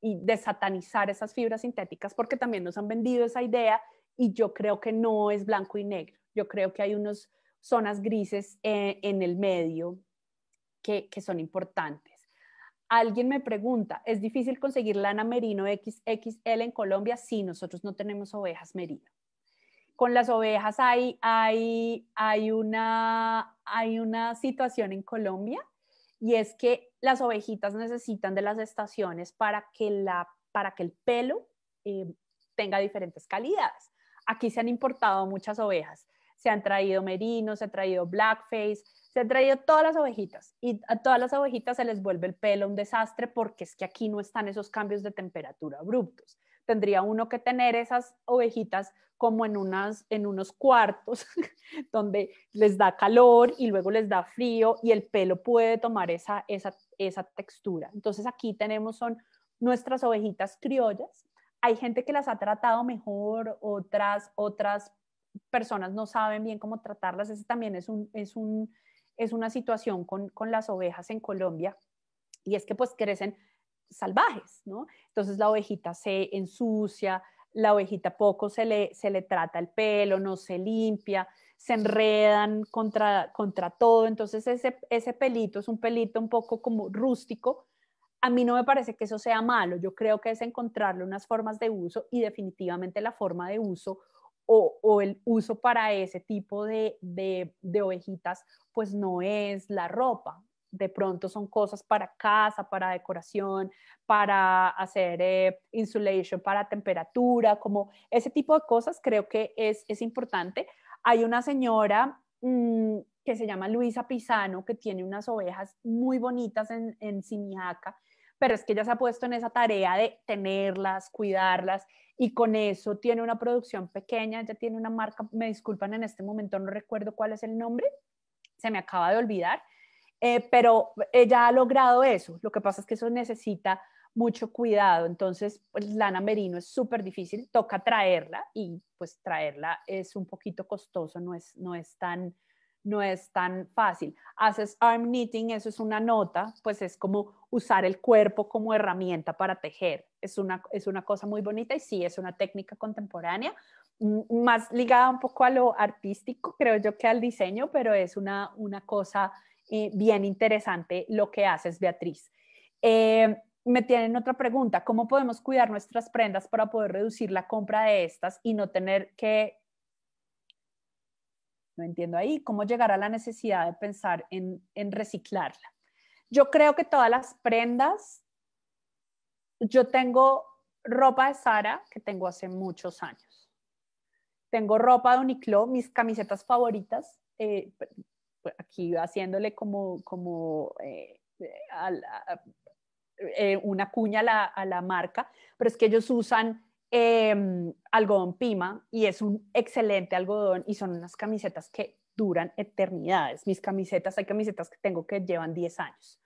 y desatanizar esas fibras sintéticas, porque también nos han vendido esa idea y yo creo que no es blanco y negro. Yo creo que hay unas zonas grises eh, en el medio que, son importantes. Alguien me pregunta, ¿es difícil conseguir lana merino XXL en Colombia? si nosotros no tenemos ovejas merinas? con las ovejas hay, hay, una, situación en Colombia y es que las ovejitas necesitan de las estaciones para que, la, para que el pelo eh, tenga diferentes calidades. Aquí se han importado muchas ovejas. Se han traído merinos, se ha traído blackface, se han traído todas las ovejitas y a todas las ovejitas se les vuelve el pelo un desastre porque es que aquí no están esos cambios de temperatura abruptos. Tendría uno que tener esas ovejitas como en, unas, en unos cuartos donde les da calor y luego les da frío y el pelo puede tomar esa, esa, esa textura. Entonces aquí tenemos son nuestras ovejitas criollas. Hay gente que las ha tratado mejor, otras, otras personas no saben bien cómo tratarlas. Ese también es, un, es, un, es una situación con, con las ovejas en Colombia. Y es que pues crecen salvajes, ¿no? Entonces la ovejita se ensucia, la ovejita poco se le, trata el pelo, no se limpia, se enredan contra, contra todo. Entonces ese, pelito es un pelito un poco como rústico. A mí no me parece que eso sea malo. Yo creo que es encontrarle unas formas de uso y definitivamente la forma de uso o, el uso para ese tipo de, de ovejitas pues no es la ropa de pronto son cosas para casa, para decoración, para hacer eh, insulation, para temperatura, como ese tipo de cosas creo que es, importante. Hay una señora mm, que se llama Luisa Pisano, que tiene unas ovejas muy bonitas en, en pero es que ella se ha puesto en esa tarea de tenerlas, cuidarlas, y con eso tiene una producción pequeña, ella tiene una marca, me disculpan en este momento, no recuerdo cuál es el nombre, se me acaba de olvidar, eh, pero ella ha logrado eso. Lo que pasa es que eso necesita mucho cuidado. Entonces, pues, lana merino es súper difícil, toca traerla y pues traerla es un poquito costoso, no es, no es tan no es tan fácil. Haces arm knitting, eso es una nota, pues es como usar el cuerpo como herramienta para tejer. Es una, es una cosa muy bonita y sí, es una técnica contemporánea, más ligada un poco a lo artístico, creo yo que al diseño, pero es una, una cosa bien interesante lo que haces, Beatriz. Eh, me tienen otra pregunta, ¿cómo podemos cuidar nuestras prendas para poder reducir la compra de estas y no tener que... No entiendo ahí, ¿cómo llegar a la necesidad de pensar en, reciclarla? Yo creo que todas las prendas, yo tengo ropa de Sara que tengo hace muchos años. Tengo ropa de Uniqlo, mis camisetas favoritas, eh, pues, aquí haciéndole como, como eh, eh, eh, una cuña a la, marca, pero es que ellos usan em, algodón pima y es un excelente algodón y son unas camisetas que duran eternidades. Mis camisetas, hay camisetas que tengo que llevan 10 años.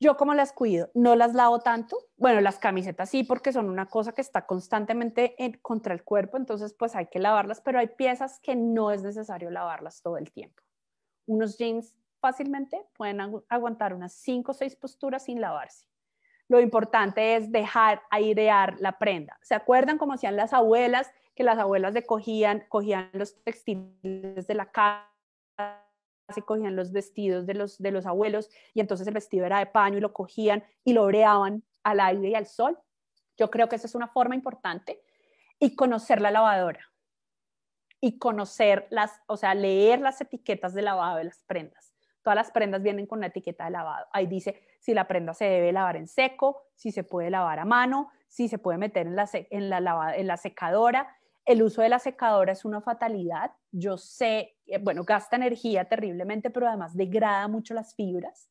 Yo como las cuido, no las lavo tanto. Bueno, las camisetas sí, porque son una cosa que está constantemente contra el cuerpo, entonces pues hay que lavarlas, pero hay piezas que no es necesario lavarlas todo el tiempo. Unos jeans fácilmente pueden aguantar unas 5 o 6 posturas sin lavarse. Lo importante es dejar airear la prenda. ¿Se acuerdan cómo hacían las abuelas? Que las abuelas de cogían, los textiles de la casa y cogían los vestidos de los, de los abuelos y entonces el vestido era de paño y lo cogían y lo oreaban al aire y al sol. Yo creo que esa es una forma importante. Y conocer la lavadora y conocer las, o sea, leer las etiquetas de lavado de las prendas. Todas las prendas vienen con una etiqueta de lavado. Ahí dice si la prenda se debe lavar en seco, si se puede lavar a mano, si se puede meter en la, en la, en la secadora. El uso de la secadora es una fatalidad. Yo sé, eh, bueno, gasta energía terriblemente, pero además degrada mucho las fibras,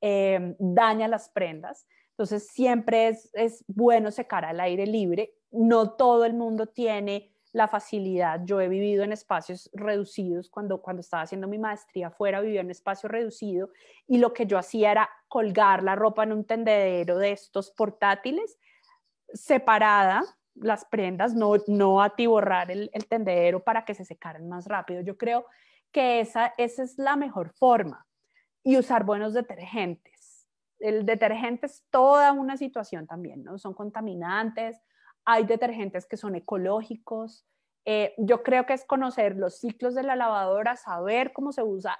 em, daña las prendas. Entonces, siempre es, es bueno secar al aire libre. No todo el mundo tiene la facilidad. Yo he vivido en espacios reducidos, cuando, cuando estaba haciendo mi maestría fuera, vivía en un espacio reducido y lo que yo hacía era colgar la ropa en un tendedero de estos portátiles, separada las prendas, no, no atiborrar el, tendedero para que se secaran más rápido. Yo creo que esa, esa es la mejor forma y usar buenos detergentes. El detergente es toda una situación también, ¿no? Son contaminantes, hay detergentes que son ecológicos. Eh, yo creo que es conocer los ciclos de la lavadora, saber cómo se usa,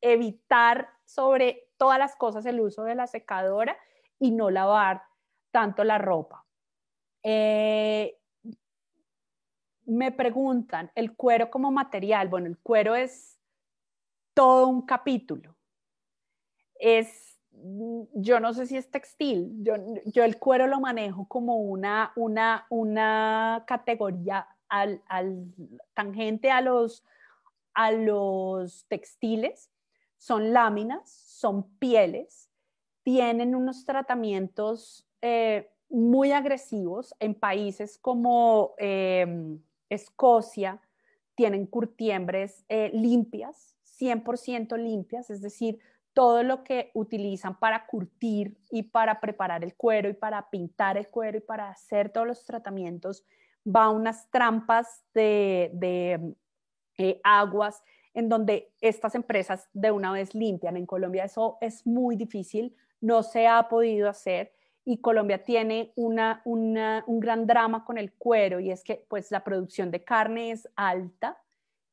evitar sobre todas las cosas el uso de la secadora y no lavar tanto la ropa. Eh, me preguntan, el cuero como material, bueno, el cuero es todo un capítulo. Es Mm, yo no sé si es textil, yo, el cuero lo manejo como una, categoría al, tangente a los, a los textiles, son láminas, son pieles, tienen unos tratamientos eh, muy agresivos en países como em, Escocia, tienen curtiembres eh, limpias, 100% limpias, es decir, todo lo que utilizan para curtir y para preparar el cuero y para pintar el cuero y para hacer todos los tratamientos, va a unas trampas de, eh, aguas en donde estas empresas de una vez limpian. En Colombia eso es muy difícil, no se ha podido hacer y Colombia tiene un gran drama con el cuero y es que pues la producción de carne es alta,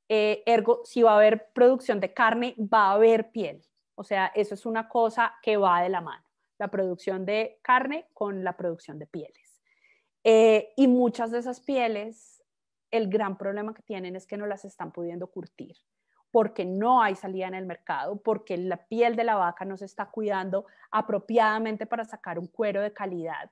eh, ergo si va a haber producción de carne va a haber piel. O sea, eso es una cosa que va de la mano, la producción de carne con la producción de pieles. Eh, y muchas de esas pieles, el gran problema que tienen es que no las están pudiendo curtir porque no hay salida en el mercado, porque la piel de la vaca no se está cuidando apropiadamente para sacar un cuero de calidad.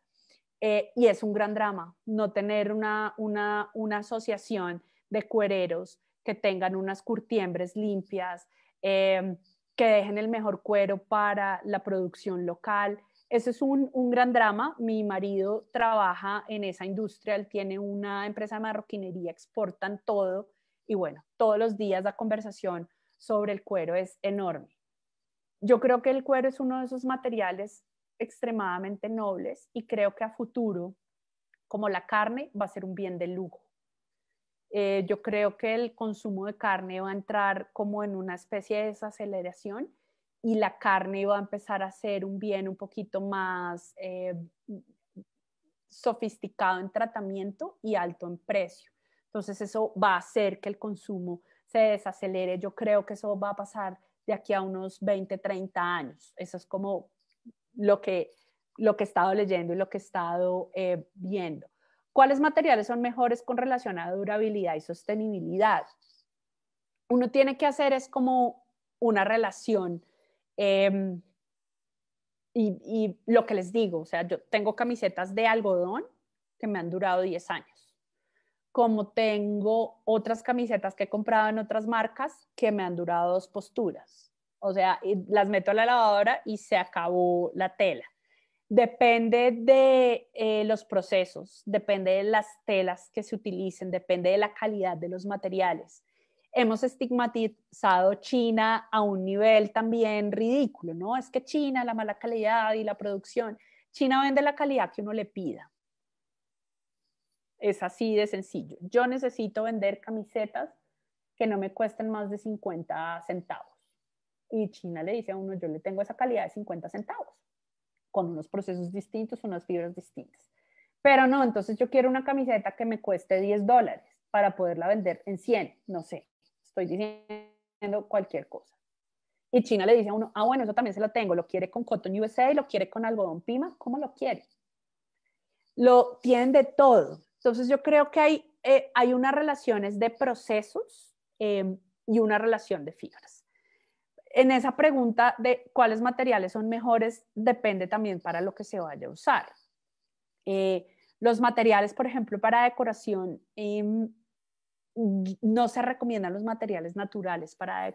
Eh, y es un gran drama no tener una, una, una asociación de cuereros que tengan unas curtiembres limpias, eh, que dejen el mejor cuero para la producción local. Eso es un, un, gran drama. Mi marido trabaja en esa industria, él tiene una empresa de marroquinería, exportan todo y bueno, todos los días la conversación sobre el cuero es enorme. Yo creo que el cuero es uno de esos materiales extremadamente nobles y creo que a futuro, como la carne, va a ser un bien de lujo. Eh, yo creo que el consumo de carne va a entrar como en una especie de desaceleración y la carne va a empezar a ser un bien un poquito más eh, sofisticado en tratamiento y alto en precio. Entonces eso va a hacer que el consumo se desacelere. Yo creo que eso va a pasar de aquí a unos 20, 30 años. Eso es como lo que, lo que he estado leyendo y lo que he estado eh, viendo. ¿Cuáles materiales son mejores con relación a durabilidad y sostenibilidad? Uno tiene que hacer es como una relación. Em, y, y, lo que les digo, o sea, yo tengo camisetas de algodón que me han durado 10 años, como tengo otras camisetas que he comprado en otras marcas que me han durado dos posturas. O sea, las meto a la lavadora y se acabó la tela. Depende de eh, los procesos, depende de las telas que se utilicen, depende de la calidad de los materiales. Hemos estigmatizado China a un nivel también ridículo, ¿no? Es que China, la mala calidad y la producción, China vende la calidad que uno le pida. Es así de sencillo. Yo necesito vender camisetas que no me cuesten más de 50 centavos. Y China le dice a uno, yo le tengo esa calidad de 50 centavos con unos procesos distintos, unas fibras distintas. Pero no, entonces yo quiero una camiseta que me cueste 10 dólares para poderla vender en 100, no sé, estoy diciendo cualquier cosa. Y China le dice a uno, ah, bueno, eso también se lo tengo, lo quiere con Cotton USA, y lo quiere con algodón Pima, ¿cómo lo quiere? Lo tienen de todo. Entonces yo creo que hay, eh, hay unas relaciones de procesos em, y una relación de fibras en esa pregunta de cuáles materiales son mejores depende también para lo que se vaya a usar. Eh, los materiales, por ejemplo, para decoración, em, no se recomiendan los materiales naturales para,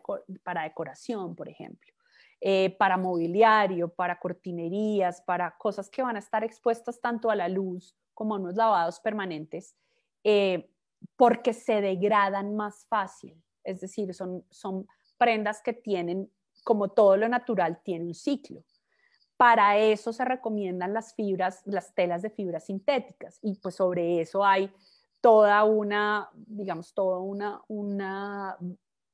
decoración, por ejemplo, eh, para mobiliario, para cortinerías, para cosas que van a estar expuestas tanto a la luz como a unos lavados permanentes, eh, porque se degradan más fácil. Es decir, son prendas que tienen, como todo lo natural, tiene un ciclo. Para eso se recomiendan las fibras, las telas de fibras sintéticas y pues sobre eso hay toda una, digamos, toda una,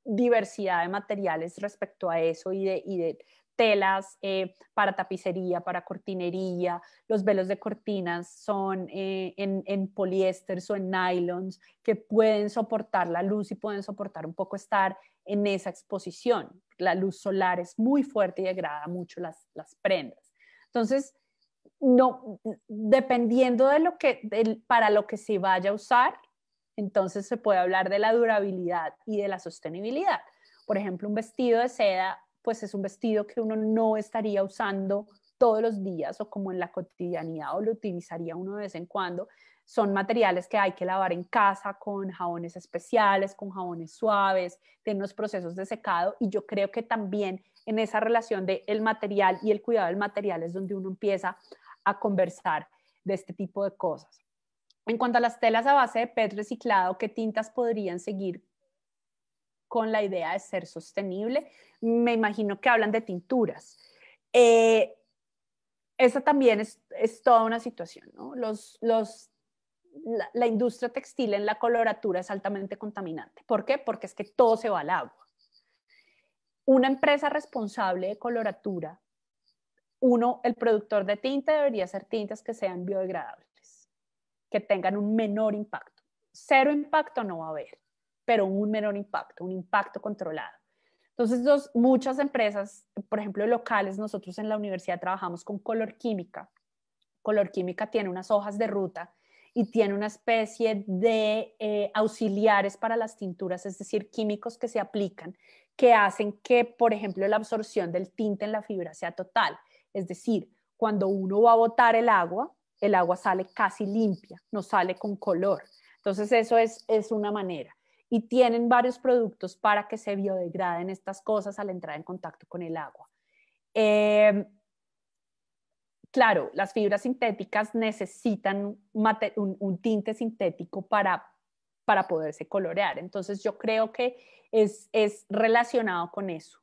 diversidad de materiales respecto a eso y de telas eh, para tapicería, para cortinería, los velos de cortinas son eh, en, en poliéster o en nylons que pueden soportar la luz y pueden soportar un poco estar en esa exposición. La luz solar es muy fuerte y degrada mucho las, prendas. Entonces, no, dependiendo de lo que, para lo que se vaya a usar, entonces se puede hablar de la durabilidad y de la sostenibilidad. Por ejemplo, un vestido de seda pues es un vestido que uno no estaría usando todos los días o como en la cotidianidad o lo utilizaría uno de vez en cuando. Son materiales que hay que lavar en casa con jabones especiales, con jabones suaves, tienen unos procesos de secado y yo creo que también en esa relación de el material y el cuidado del material es donde uno empieza a conversar de este tipo de cosas. En cuanto a las telas a base de PET reciclado, ¿qué tintas podrían seguir con la idea de ser sostenible. Me imagino que hablan de tinturas. Eh, esa también es, toda una situación, ¿no? la, industria textil en la coloratura es altamente contaminante. ¿Por qué? Porque es que todo se va al agua. Una empresa responsable de coloratura, uno, el productor de tinta debería hacer tintas que sean biodegradables, que tengan un menor impacto. Cero impacto no va a haber pero un menor impacto, un impacto controlado. Entonces, muchas empresas, por ejemplo, locales, nosotros en la universidad trabajamos con color química. Color química tiene unas hojas de ruta y tiene una especie de eh, auxiliares para las tinturas, es decir, químicos que se aplican, que hacen que, por ejemplo, la absorción del tinte en la fibra sea total. Es decir, cuando uno va a botar el agua, el agua sale casi limpia, no sale con color. Entonces, eso es una manera y tienen varios productos para que se biodegraden estas cosas al entrar en contacto con el agua. Em, claro, las fibras sintéticas necesitan un, tinte sintético para, para poderse colorear, entonces yo creo que es relacionado con eso.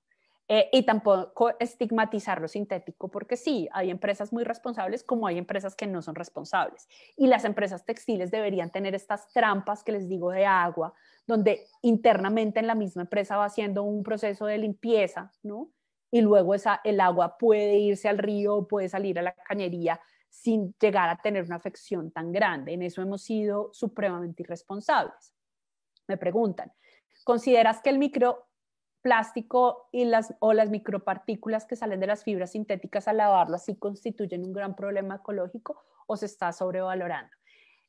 Eh, y tampoco estigmatizar lo sintético, porque sí, hay empresas muy responsables como hay empresas que no son responsables. Y las empresas textiles deberían tener estas trampas que les digo de agua, donde internamente en la misma empresa va haciendo un proceso de limpieza, ¿no? Y luego esa, el agua puede irse al río, puede salir a la cañería sin llegar a tener una afección tan grande. En eso hemos sido supremamente irresponsables. Me preguntan, ¿consideras que el micro plástico y las, o las micropartículas que salen de las fibras sintéticas al lavarlas si constituyen un gran problema ecológico o se está sobrevalorando.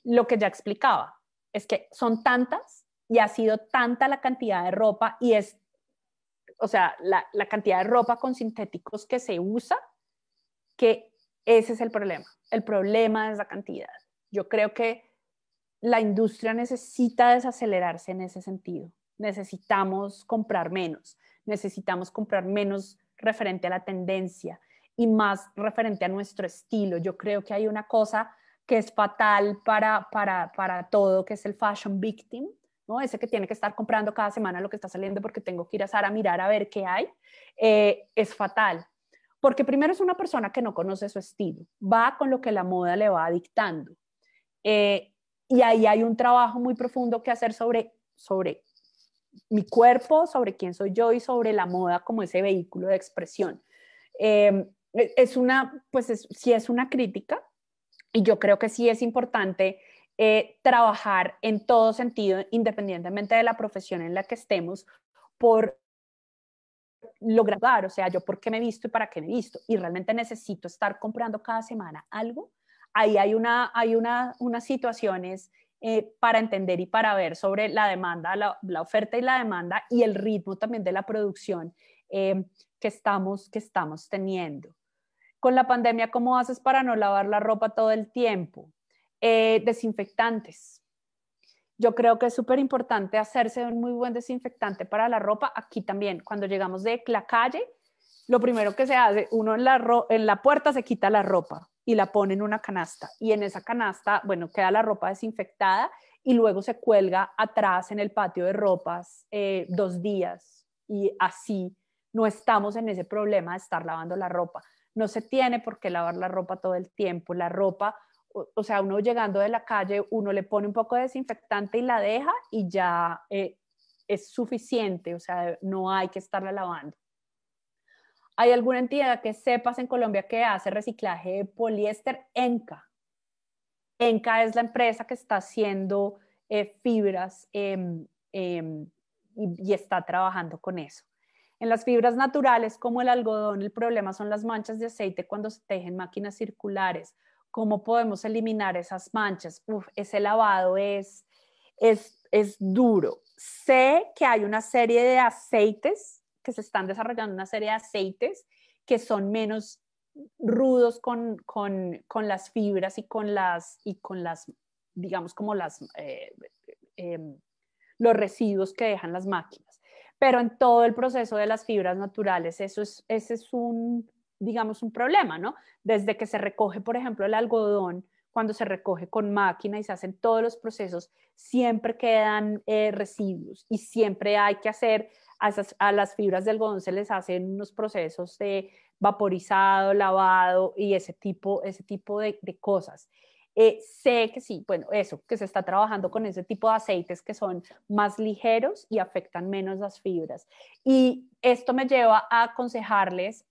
Lo que ya explicaba es que son tantas y ha sido tanta la cantidad de ropa y es, o sea, la, la cantidad de ropa con sintéticos que se usa que ese es el problema. El problema es la cantidad. Yo creo que la industria necesita desacelerarse en ese sentido necesitamos comprar menos, necesitamos comprar menos referente a la tendencia y más referente a nuestro estilo. Yo creo que hay una cosa que es fatal para, para, todo, que es el fashion victim, ¿no? Ese que tiene que estar comprando cada semana lo que está saliendo porque tengo que ir a Sara a mirar a ver qué hay, eh, es fatal. Porque primero es una persona que no conoce su estilo, va con lo que la moda le va dictando. Eh, y ahí hay un trabajo muy profundo que hacer sobre, sobre mi cuerpo, sobre quién soy yo y sobre la moda como ese vehículo de expresión. Em, e, es una, pues si sí es una crítica y yo creo que sí es importante eh, trabajar en todo sentido, independientemente de la profesión en la que estemos, por lograr, o sea, yo por qué me visto y para qué me visto, y realmente necesito estar comprando cada semana algo. Ahí hay, una, hay una, unas situaciones eh, para entender y para ver sobre la demanda, la, oferta y la demanda y el ritmo también de la producción eh, que, estamos, que estamos teniendo. Con la pandemia, ¿cómo haces para no lavar la ropa todo el tiempo? Eh, desinfectantes. Yo creo que es súper importante hacerse un muy buen desinfectante para la ropa. Aquí también, cuando llegamos de la calle, lo primero que se hace, uno en la, en la puerta se quita la ropa y la pone en una canasta. Y en esa canasta, bueno, queda la ropa desinfectada y luego se cuelga atrás en el patio de ropas eh, dos días y así no estamos en ese problema de estar lavando la ropa. No se tiene por qué lavar la ropa todo el tiempo. La ropa, o, sea, uno llegando de la calle, uno le pone un poco de desinfectante y la deja y ya eh, es suficiente, o sea, no hay que estarla lavando. ¿Hay alguna entidad que sepas en Colombia que hace reciclaje de poliéster? Enca. Enca es la empresa que está haciendo eh, fibras em, em, y, está trabajando con eso. En las fibras naturales como el algodón, el problema son las manchas de aceite cuando se tejen máquinas circulares. ¿Cómo podemos eliminar esas manchas? ese lavado es, es, es duro. Sé que hay una serie de aceites que se están desarrollando una serie de aceites que son menos rudos con, las fibras y con las, y con las digamos, como las, eh, em, los residuos que dejan las máquinas. Pero en todo el proceso de las fibras naturales, eso es, ese es un, digamos, un problema, ¿no? Desde que se recoge, por ejemplo, el algodón cuando se recoge con máquina y se hacen todos los procesos, siempre quedan eh, residuos y siempre hay que hacer, a, las fibras de algodón se les hacen unos procesos de vaporizado, lavado y ese tipo, ese tipo de, cosas. Eh, sé que sí, bueno, eso, que se está trabajando con ese tipo de aceites que son más ligeros y afectan menos las fibras. Y esto me lleva a aconsejarles,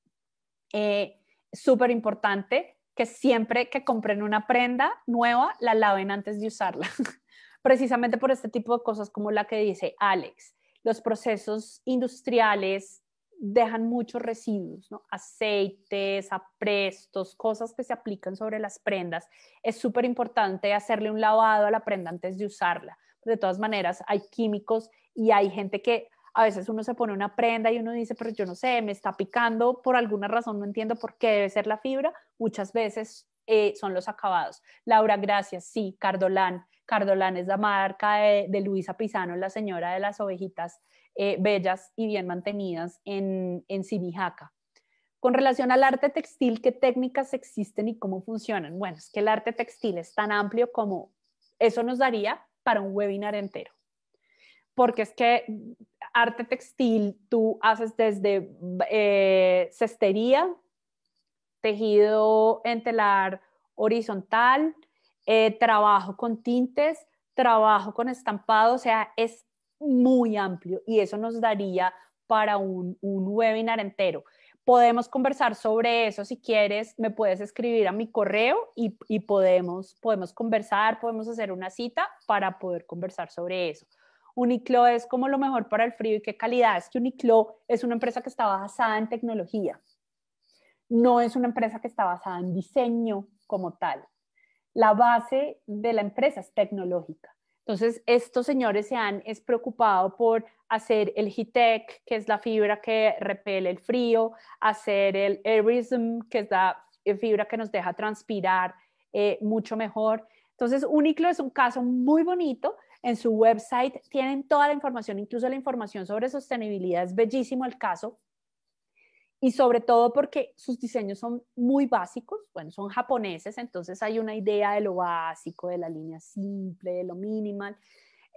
eh, súper importante, que siempre que compren una prenda nueva, la laven antes de usarla, precisamente por este tipo de cosas como la que dice Alex. Los procesos industriales dejan muchos residuos, aceites, aprestos, cosas que se aplican sobre las prendas. Es súper importante hacerle un lavado a la prenda antes de usarla. De todas maneras, hay químicos y hay gente que a veces uno se pone una prenda y uno dice, pero yo no sé, me está picando por alguna razón, no entiendo por qué debe ser la fibra. Muchas veces eh, son los acabados. Laura, gracias. Sí, Cardolan, Cardolán es la marca de, Luisa Pisano, la señora de las ovejitas eh, bellas y bien mantenidas en, en Con relación al arte textil, ¿qué técnicas existen y cómo funcionan? Bueno, es que el arte textil es tan amplio como eso nos daría para un webinar entero porque es que arte textil tú haces desde eh, cestería, tejido entelar, horizontal, eh, trabajo con tintes, trabajo con estampado, o sea, es muy amplio y eso nos daría para un, webinar entero podemos conversar sobre eso si quieres, me puedes escribir a mi correo y, y, podemos, podemos conversar, podemos hacer una cita para poder conversar sobre eso. Uniqlo es como lo mejor para el frío y qué calidad. Es que Uniqlo es una empresa que está basada en tecnología. No es una empresa que está basada en diseño como tal. La base de la empresa es tecnológica. Entonces, estos señores se han es preocupado por hacer el Hitech, que es la fibra que repele el frío, hacer el Airism, que es la fibra que nos deja transpirar eh, mucho mejor. Entonces, Uniqlo es un caso muy bonito en su website tienen toda la información, incluso la información sobre sostenibilidad. Es bellísimo el caso. Y sobre todo porque sus diseños son muy básicos, bueno, son japoneses, entonces hay una idea de lo básico, de la línea simple, de lo minimal,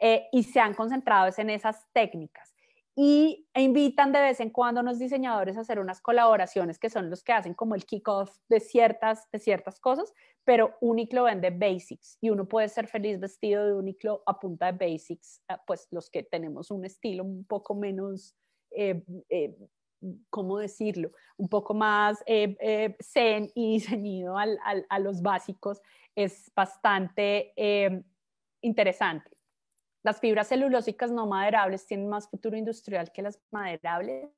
eh, y se han concentrado en esas técnicas y e invitan de vez en cuando a unos diseñadores a hacer unas colaboraciones que son los que hacen como el kickoff de ciertas, de ciertas cosas, pero Uniqlo vende basics y uno puede ser feliz vestido de Uniqlo a punta de basics, ah, pues los que tenemos un estilo un poco menos, eh, eh, ¿cómo decirlo? Un poco más eh, eh zen y diseñado a los básicos, es bastante interesante. Las fibras celulósicas no maderables tienen más futuro industrial que las maderables.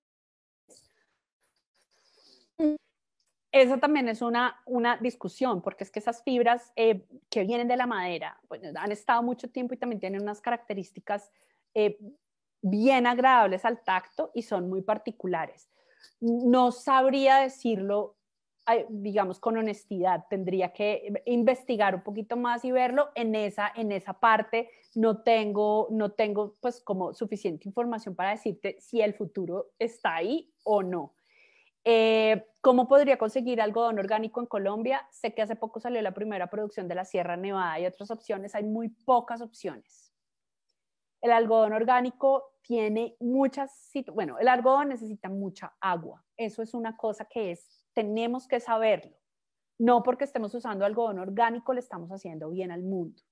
Esa también es una, discusión, porque es que esas fibras eh, que vienen de la madera han estado mucho tiempo y también tienen unas características eh, bien agradables al tacto y son muy particulares. No sabría decirlo digamos, con honestidad. Tendría que investigar un poquito más y verlo. En esa, en esa parte no tengo, no tengo pues como suficiente información para decirte si el futuro está ahí o no. Eh, ¿Cómo podría conseguir algodón orgánico en Colombia? Sé que hace poco salió la primera producción de la Sierra Nevada y otras opciones. Hay muy pocas opciones. El algodón orgánico tiene muchas, bueno, el algodón necesita mucha agua. Eso es una cosa que es tenemos que saberlo. No porque estemos usando algodón orgánico le estamos haciendo bien al mundo.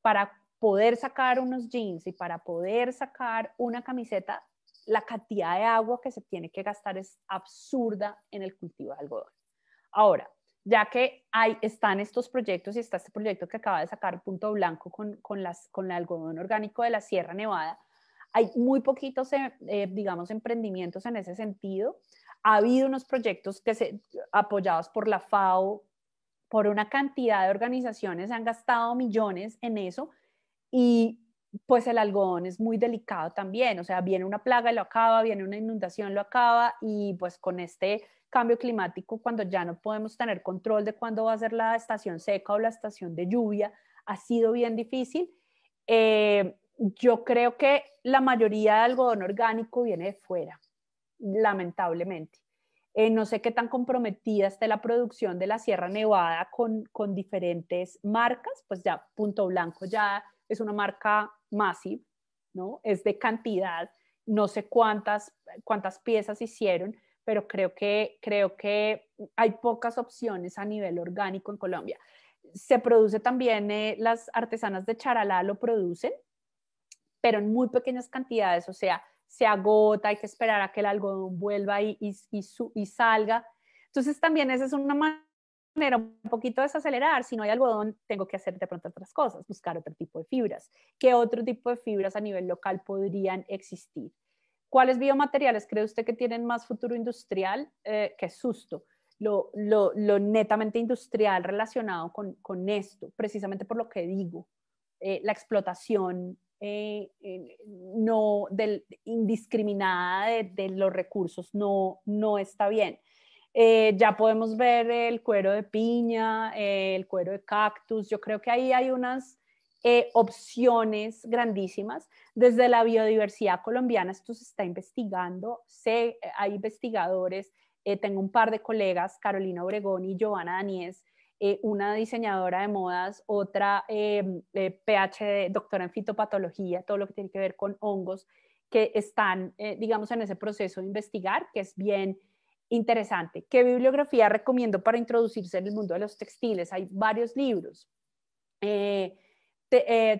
Para poder sacar unos jeans y para poder sacar una camiseta, la cantidad de agua que se tiene que gastar es absurda en el cultivo de algodón. Ahora, ya que hay, están estos proyectos y está este proyecto que acaba de sacar Punto Blanco con, con, las, con el algodón orgánico de la Sierra Nevada, hay muy poquitos, eh, eh, digamos, emprendimientos en ese sentido ha habido unos proyectos que se, apoyados por la FAO, por una cantidad de organizaciones, han gastado millones en eso y pues el algodón es muy delicado también, o sea, viene una plaga, y lo acaba, viene una inundación, lo acaba y pues con este cambio climático, cuando ya no podemos tener control de cuándo va a ser la estación seca o la estación de lluvia, ha sido bien difícil. Eh, yo creo que la mayoría de algodón orgánico viene de fuera lamentablemente. Eh, no sé qué tan comprometida esté la producción de la Sierra Nevada con, diferentes marcas, pues ya Punto Blanco ya es una marca massive, ¿no? Es de cantidad, no sé cuántas, cuántas piezas hicieron, pero creo que, creo que hay pocas opciones a nivel orgánico en Colombia. Se produce también, eh, las artesanas de Charalá lo producen, pero en muy pequeñas cantidades, o sea, se agota, hay que esperar a que el algodón vuelva y, y, y salga. Entonces también esa es una manera un poquito de desacelerar. Si no hay algodón, tengo que hacer de pronto otras cosas, buscar otro tipo de fibras. ¿Qué otro tipo de fibras a nivel local podrían existir? ¿Cuáles biomateriales cree usted que tienen más futuro industrial? Eh, qué susto. Lo, netamente industrial relacionado con, esto, precisamente por lo que digo, eh, la explotación eh, eh, no, indiscriminada de, los recursos no, está bien. Eh, ya podemos ver el cuero de piña, el cuero de cactus. Yo creo que ahí hay unas opciones grandísimas. Desde la biodiversidad colombiana esto se está investigando. Sé, hay investigadores, tengo un par de colegas, Carolina Obregón y Giovanna Daniés, eh, una diseñadora de modas, otra em, eh, PhD, doctora en fitopatología, todo lo que tiene que ver con hongos, que están, eh, digamos, en ese proceso de investigar, que es bien interesante. ¿Qué bibliografía recomiendo para introducirse en el mundo de los textiles? Hay varios libros.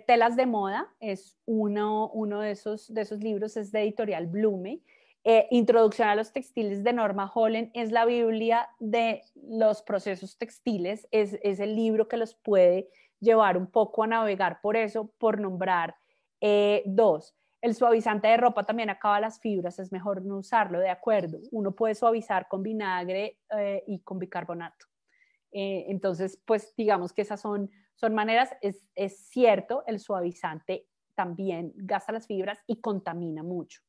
telas de moda es uno, de, esos, de esos libros, es de editorial Blume. Eh, introducción a los textiles de Norma Hollen es la Biblia de los procesos textiles, es, el libro que los puede llevar un poco a navegar por eso, por nombrar eh, dos. El suavizante de ropa también acaba las fibras, es mejor no usarlo, de acuerdo. Uno puede suavizar con vinagre eh, y con bicarbonato. entonces, pues digamos que esas son, son maneras, es cierto, el suavizante también gasta las fibras y contamina mucho.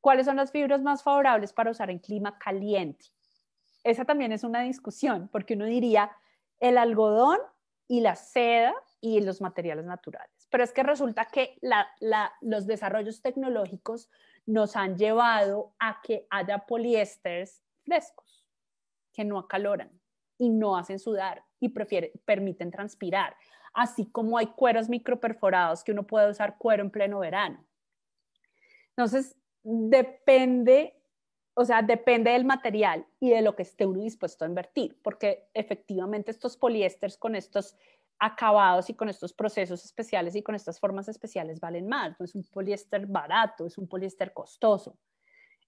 ¿Cuáles son las fibras más favorables para usar en clima caliente? Esa también es una discusión, porque uno diría el algodón y la seda y los materiales naturales. Pero es que resulta que los desarrollos tecnológicos nos han llevado a que haya poliésteres frescos, que no acaloran y no hacen sudar y permiten transpirar, así como hay cueros microperforados que uno puede usar cuero en pleno verano. Entonces, depende, o sea, depende del material y de lo que esté uno dispuesto a invertir, porque efectivamente estos poliésteres con estos acabados y con estos procesos especiales y con estas formas especiales valen más. No es un poliéster barato, es un poliéster costoso.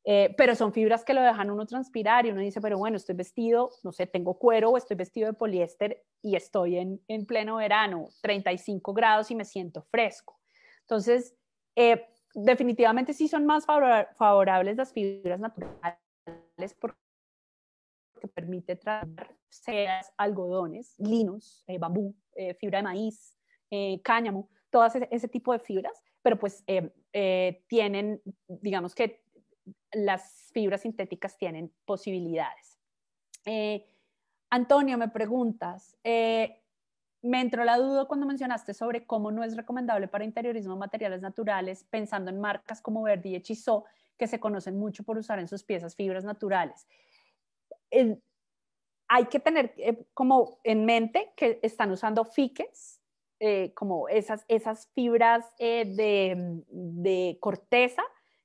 Eh, pero son fibras que lo dejan uno transpirar y uno dice, pero bueno, estoy vestido, no sé, tengo cuero o estoy vestido de poliéster y estoy en, en pleno verano, 35 grados y me siento fresco. Entonces, eh, definitivamente sí son más favorables las fibras naturales porque permite tratar sedas, algodones, linos, eh, bambú, eh, fibra de maíz, eh, cáñamo, todo ese, tipo de fibras, pero pues tienen, digamos que las fibras sintéticas tienen posibilidades. Antonio, me preguntas, me entró la duda cuando mencionaste sobre cómo no es recomendable para interiorismo materiales naturales, pensando en marcas como Verdi y Hechizó, que se conocen mucho por usar en sus piezas fibras naturales. hay que tener eh, como en mente que están usando fiques, eh, como esas, esas fibras eh, de, de corteza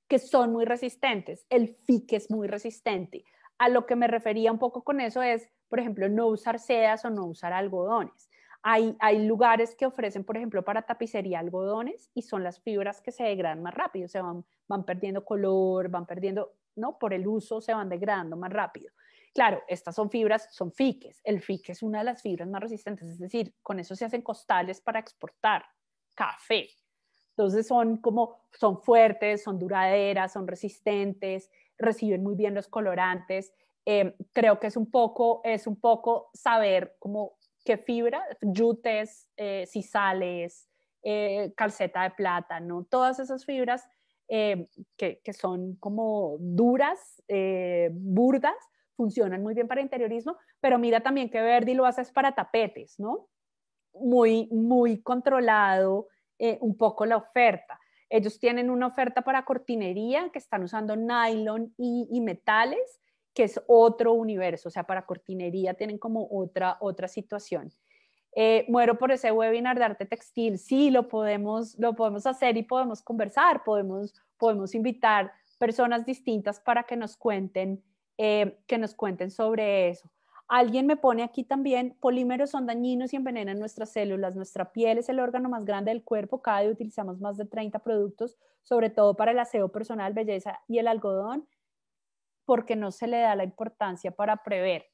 que son muy resistentes. El fique es muy resistente. A lo que me refería un poco con eso es, por ejemplo, no usar sedas o no usar algodones. Hay, lugares que ofrecen, por ejemplo, para tapicería algodones y son las fibras que se degradan más rápido, se van, van perdiendo color, van perdiendo, ¿no? Por el uso se van degradando más rápido. Claro, estas son fibras, son fiques. El fique es una de las fibras más resistentes, es decir, con eso se hacen costales para exportar café. Entonces son como, son fuertes, son duraderas, son resistentes, reciben muy bien los colorantes. Em, creo que es un poco, es un poco saber cómo que fibra, yutes, eh, sisales, eh, calceta de plátano, todas esas fibras eh, que, son como duras, burdas, funcionan muy bien para interiorismo, pero mira también que Verdi lo haces para tapetes, ¿no? Muy, muy controlado un poco la oferta. Ellos tienen una oferta para cortinería que están usando nylon y metales que es otro universo, o sea, para cortinería tienen como otra, otra situación. Eh, muero por ese webinar de arte textil, sí, lo podemos, lo podemos hacer y podemos conversar, podemos, podemos invitar personas distintas para que nos cuenten, eh, que nos cuenten sobre eso. Alguien me pone aquí también, polímeros son dañinos y envenenan nuestras células. Nuestra piel es el órgano más grande del cuerpo. Cada día utilizamos más de 30 productos, sobre todo para el aseo personal, belleza y el algodón porque no se le da la importancia para prever.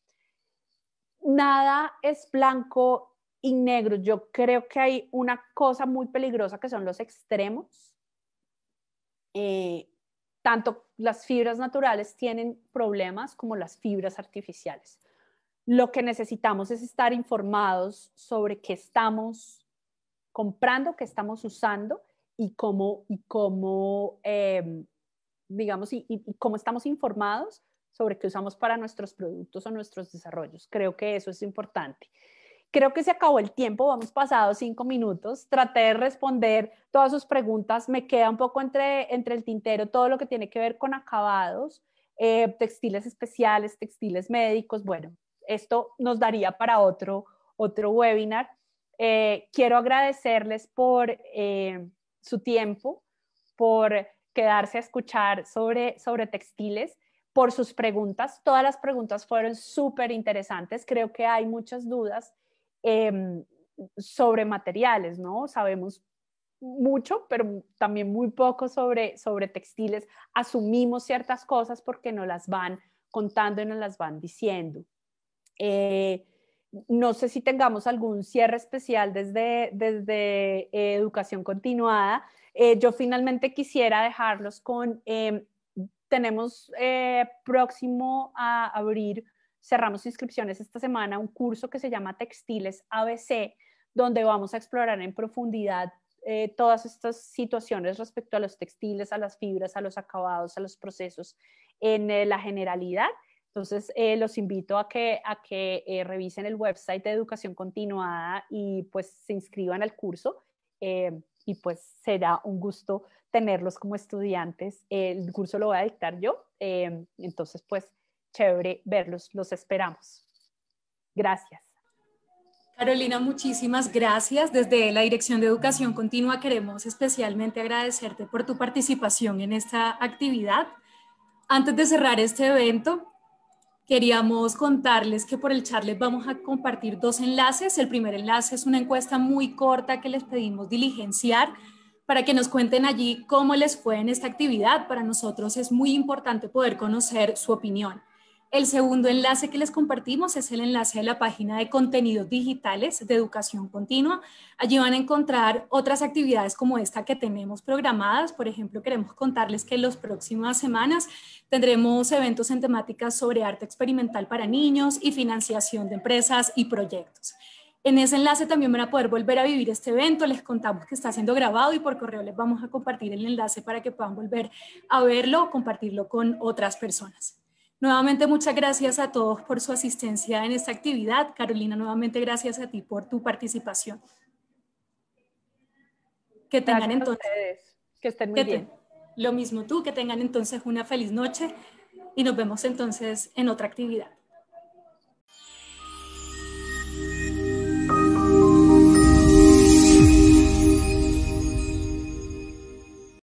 Nada es blanco y negro. Yo creo que hay una cosa muy peligrosa que son los extremos. Eh, tanto las fibras naturales tienen problemas como las fibras artificiales. Lo que necesitamos es estar informados sobre qué estamos comprando, qué estamos usando y cómo, y cómo em, digamos, y, cómo estamos informados sobre qué usamos para nuestros productos o nuestros desarrollos. Creo que eso es importante. Creo que se acabó el tiempo, vamos pasado cinco minutos. Traté de responder todas sus preguntas. Me queda un poco entre, entre el tintero todo lo que tiene que ver con acabados, eh, textiles especiales, textiles médicos. Bueno, esto nos daría para otro, otro webinar. Eh, quiero agradecerles por eh, su tiempo, por quedarse a escuchar sobre, sobre textiles por sus preguntas. Todas las preguntas fueron súper interesantes. Creo que hay muchas dudas em, sobre materiales, ¿no? Sabemos mucho, pero también muy poco sobre, sobre textiles. Asumimos ciertas cosas porque nos las van contando y nos las van diciendo. Eh, no sé si tengamos algún cierre especial desde, eh, educación continuada. Eh, yo finalmente quisiera dejarlos con, em, tenemos eh, próximo a abrir, cerramos inscripciones esta semana, un curso que se llama Textiles ABC, donde vamos a explorar en profundidad todas estas situaciones respecto a los textiles, a las fibras, a los acabados, a los procesos en la generalidad. Entonces, eh, los invito a que, a que eh, revisen el website de educación continuada y pues se inscriban al curso. Eh, y pues será un gusto tenerlos como estudiantes. El curso lo voy a dictar yo. entonces, pues, chévere verlos. Los esperamos. Gracias. Carolina, muchísimas gracias. Desde la Dirección de Educación Continua queremos especialmente agradecerte por tu participación en esta actividad. Antes de cerrar este evento, queríamos contarles que por el chat vamos a compartir dos enlaces. El primer enlace es una encuesta muy corta que les pedimos diligenciar para que nos cuenten allí cómo les fue en esta actividad. Para nosotros es muy importante poder conocer su opinión. El segundo enlace que les compartimos es el enlace de la página de contenidos digitales de educación continua. Allí van a encontrar otras actividades como esta que tenemos programadas. Por ejemplo, queremos contarles que en las próximas semanas tendremos eventos en temáticas sobre arte experimental para niños y financiación de empresas y proyectos. En ese enlace también van a poder volver a vivir este evento. Les contamos que está siendo grabado y por correo les vamos a compartir el enlace para que puedan volver a verlo o compartirlo con otras personas. Nuevamente, muchas gracias a todos por su asistencia en esta actividad. Carolina, nuevamente gracias a ti por tu participación. Que tengan entonces... que estén muy bien. lo mismo tú, que tengan entonces una feliz noche y nos vemos entonces en otra actividad.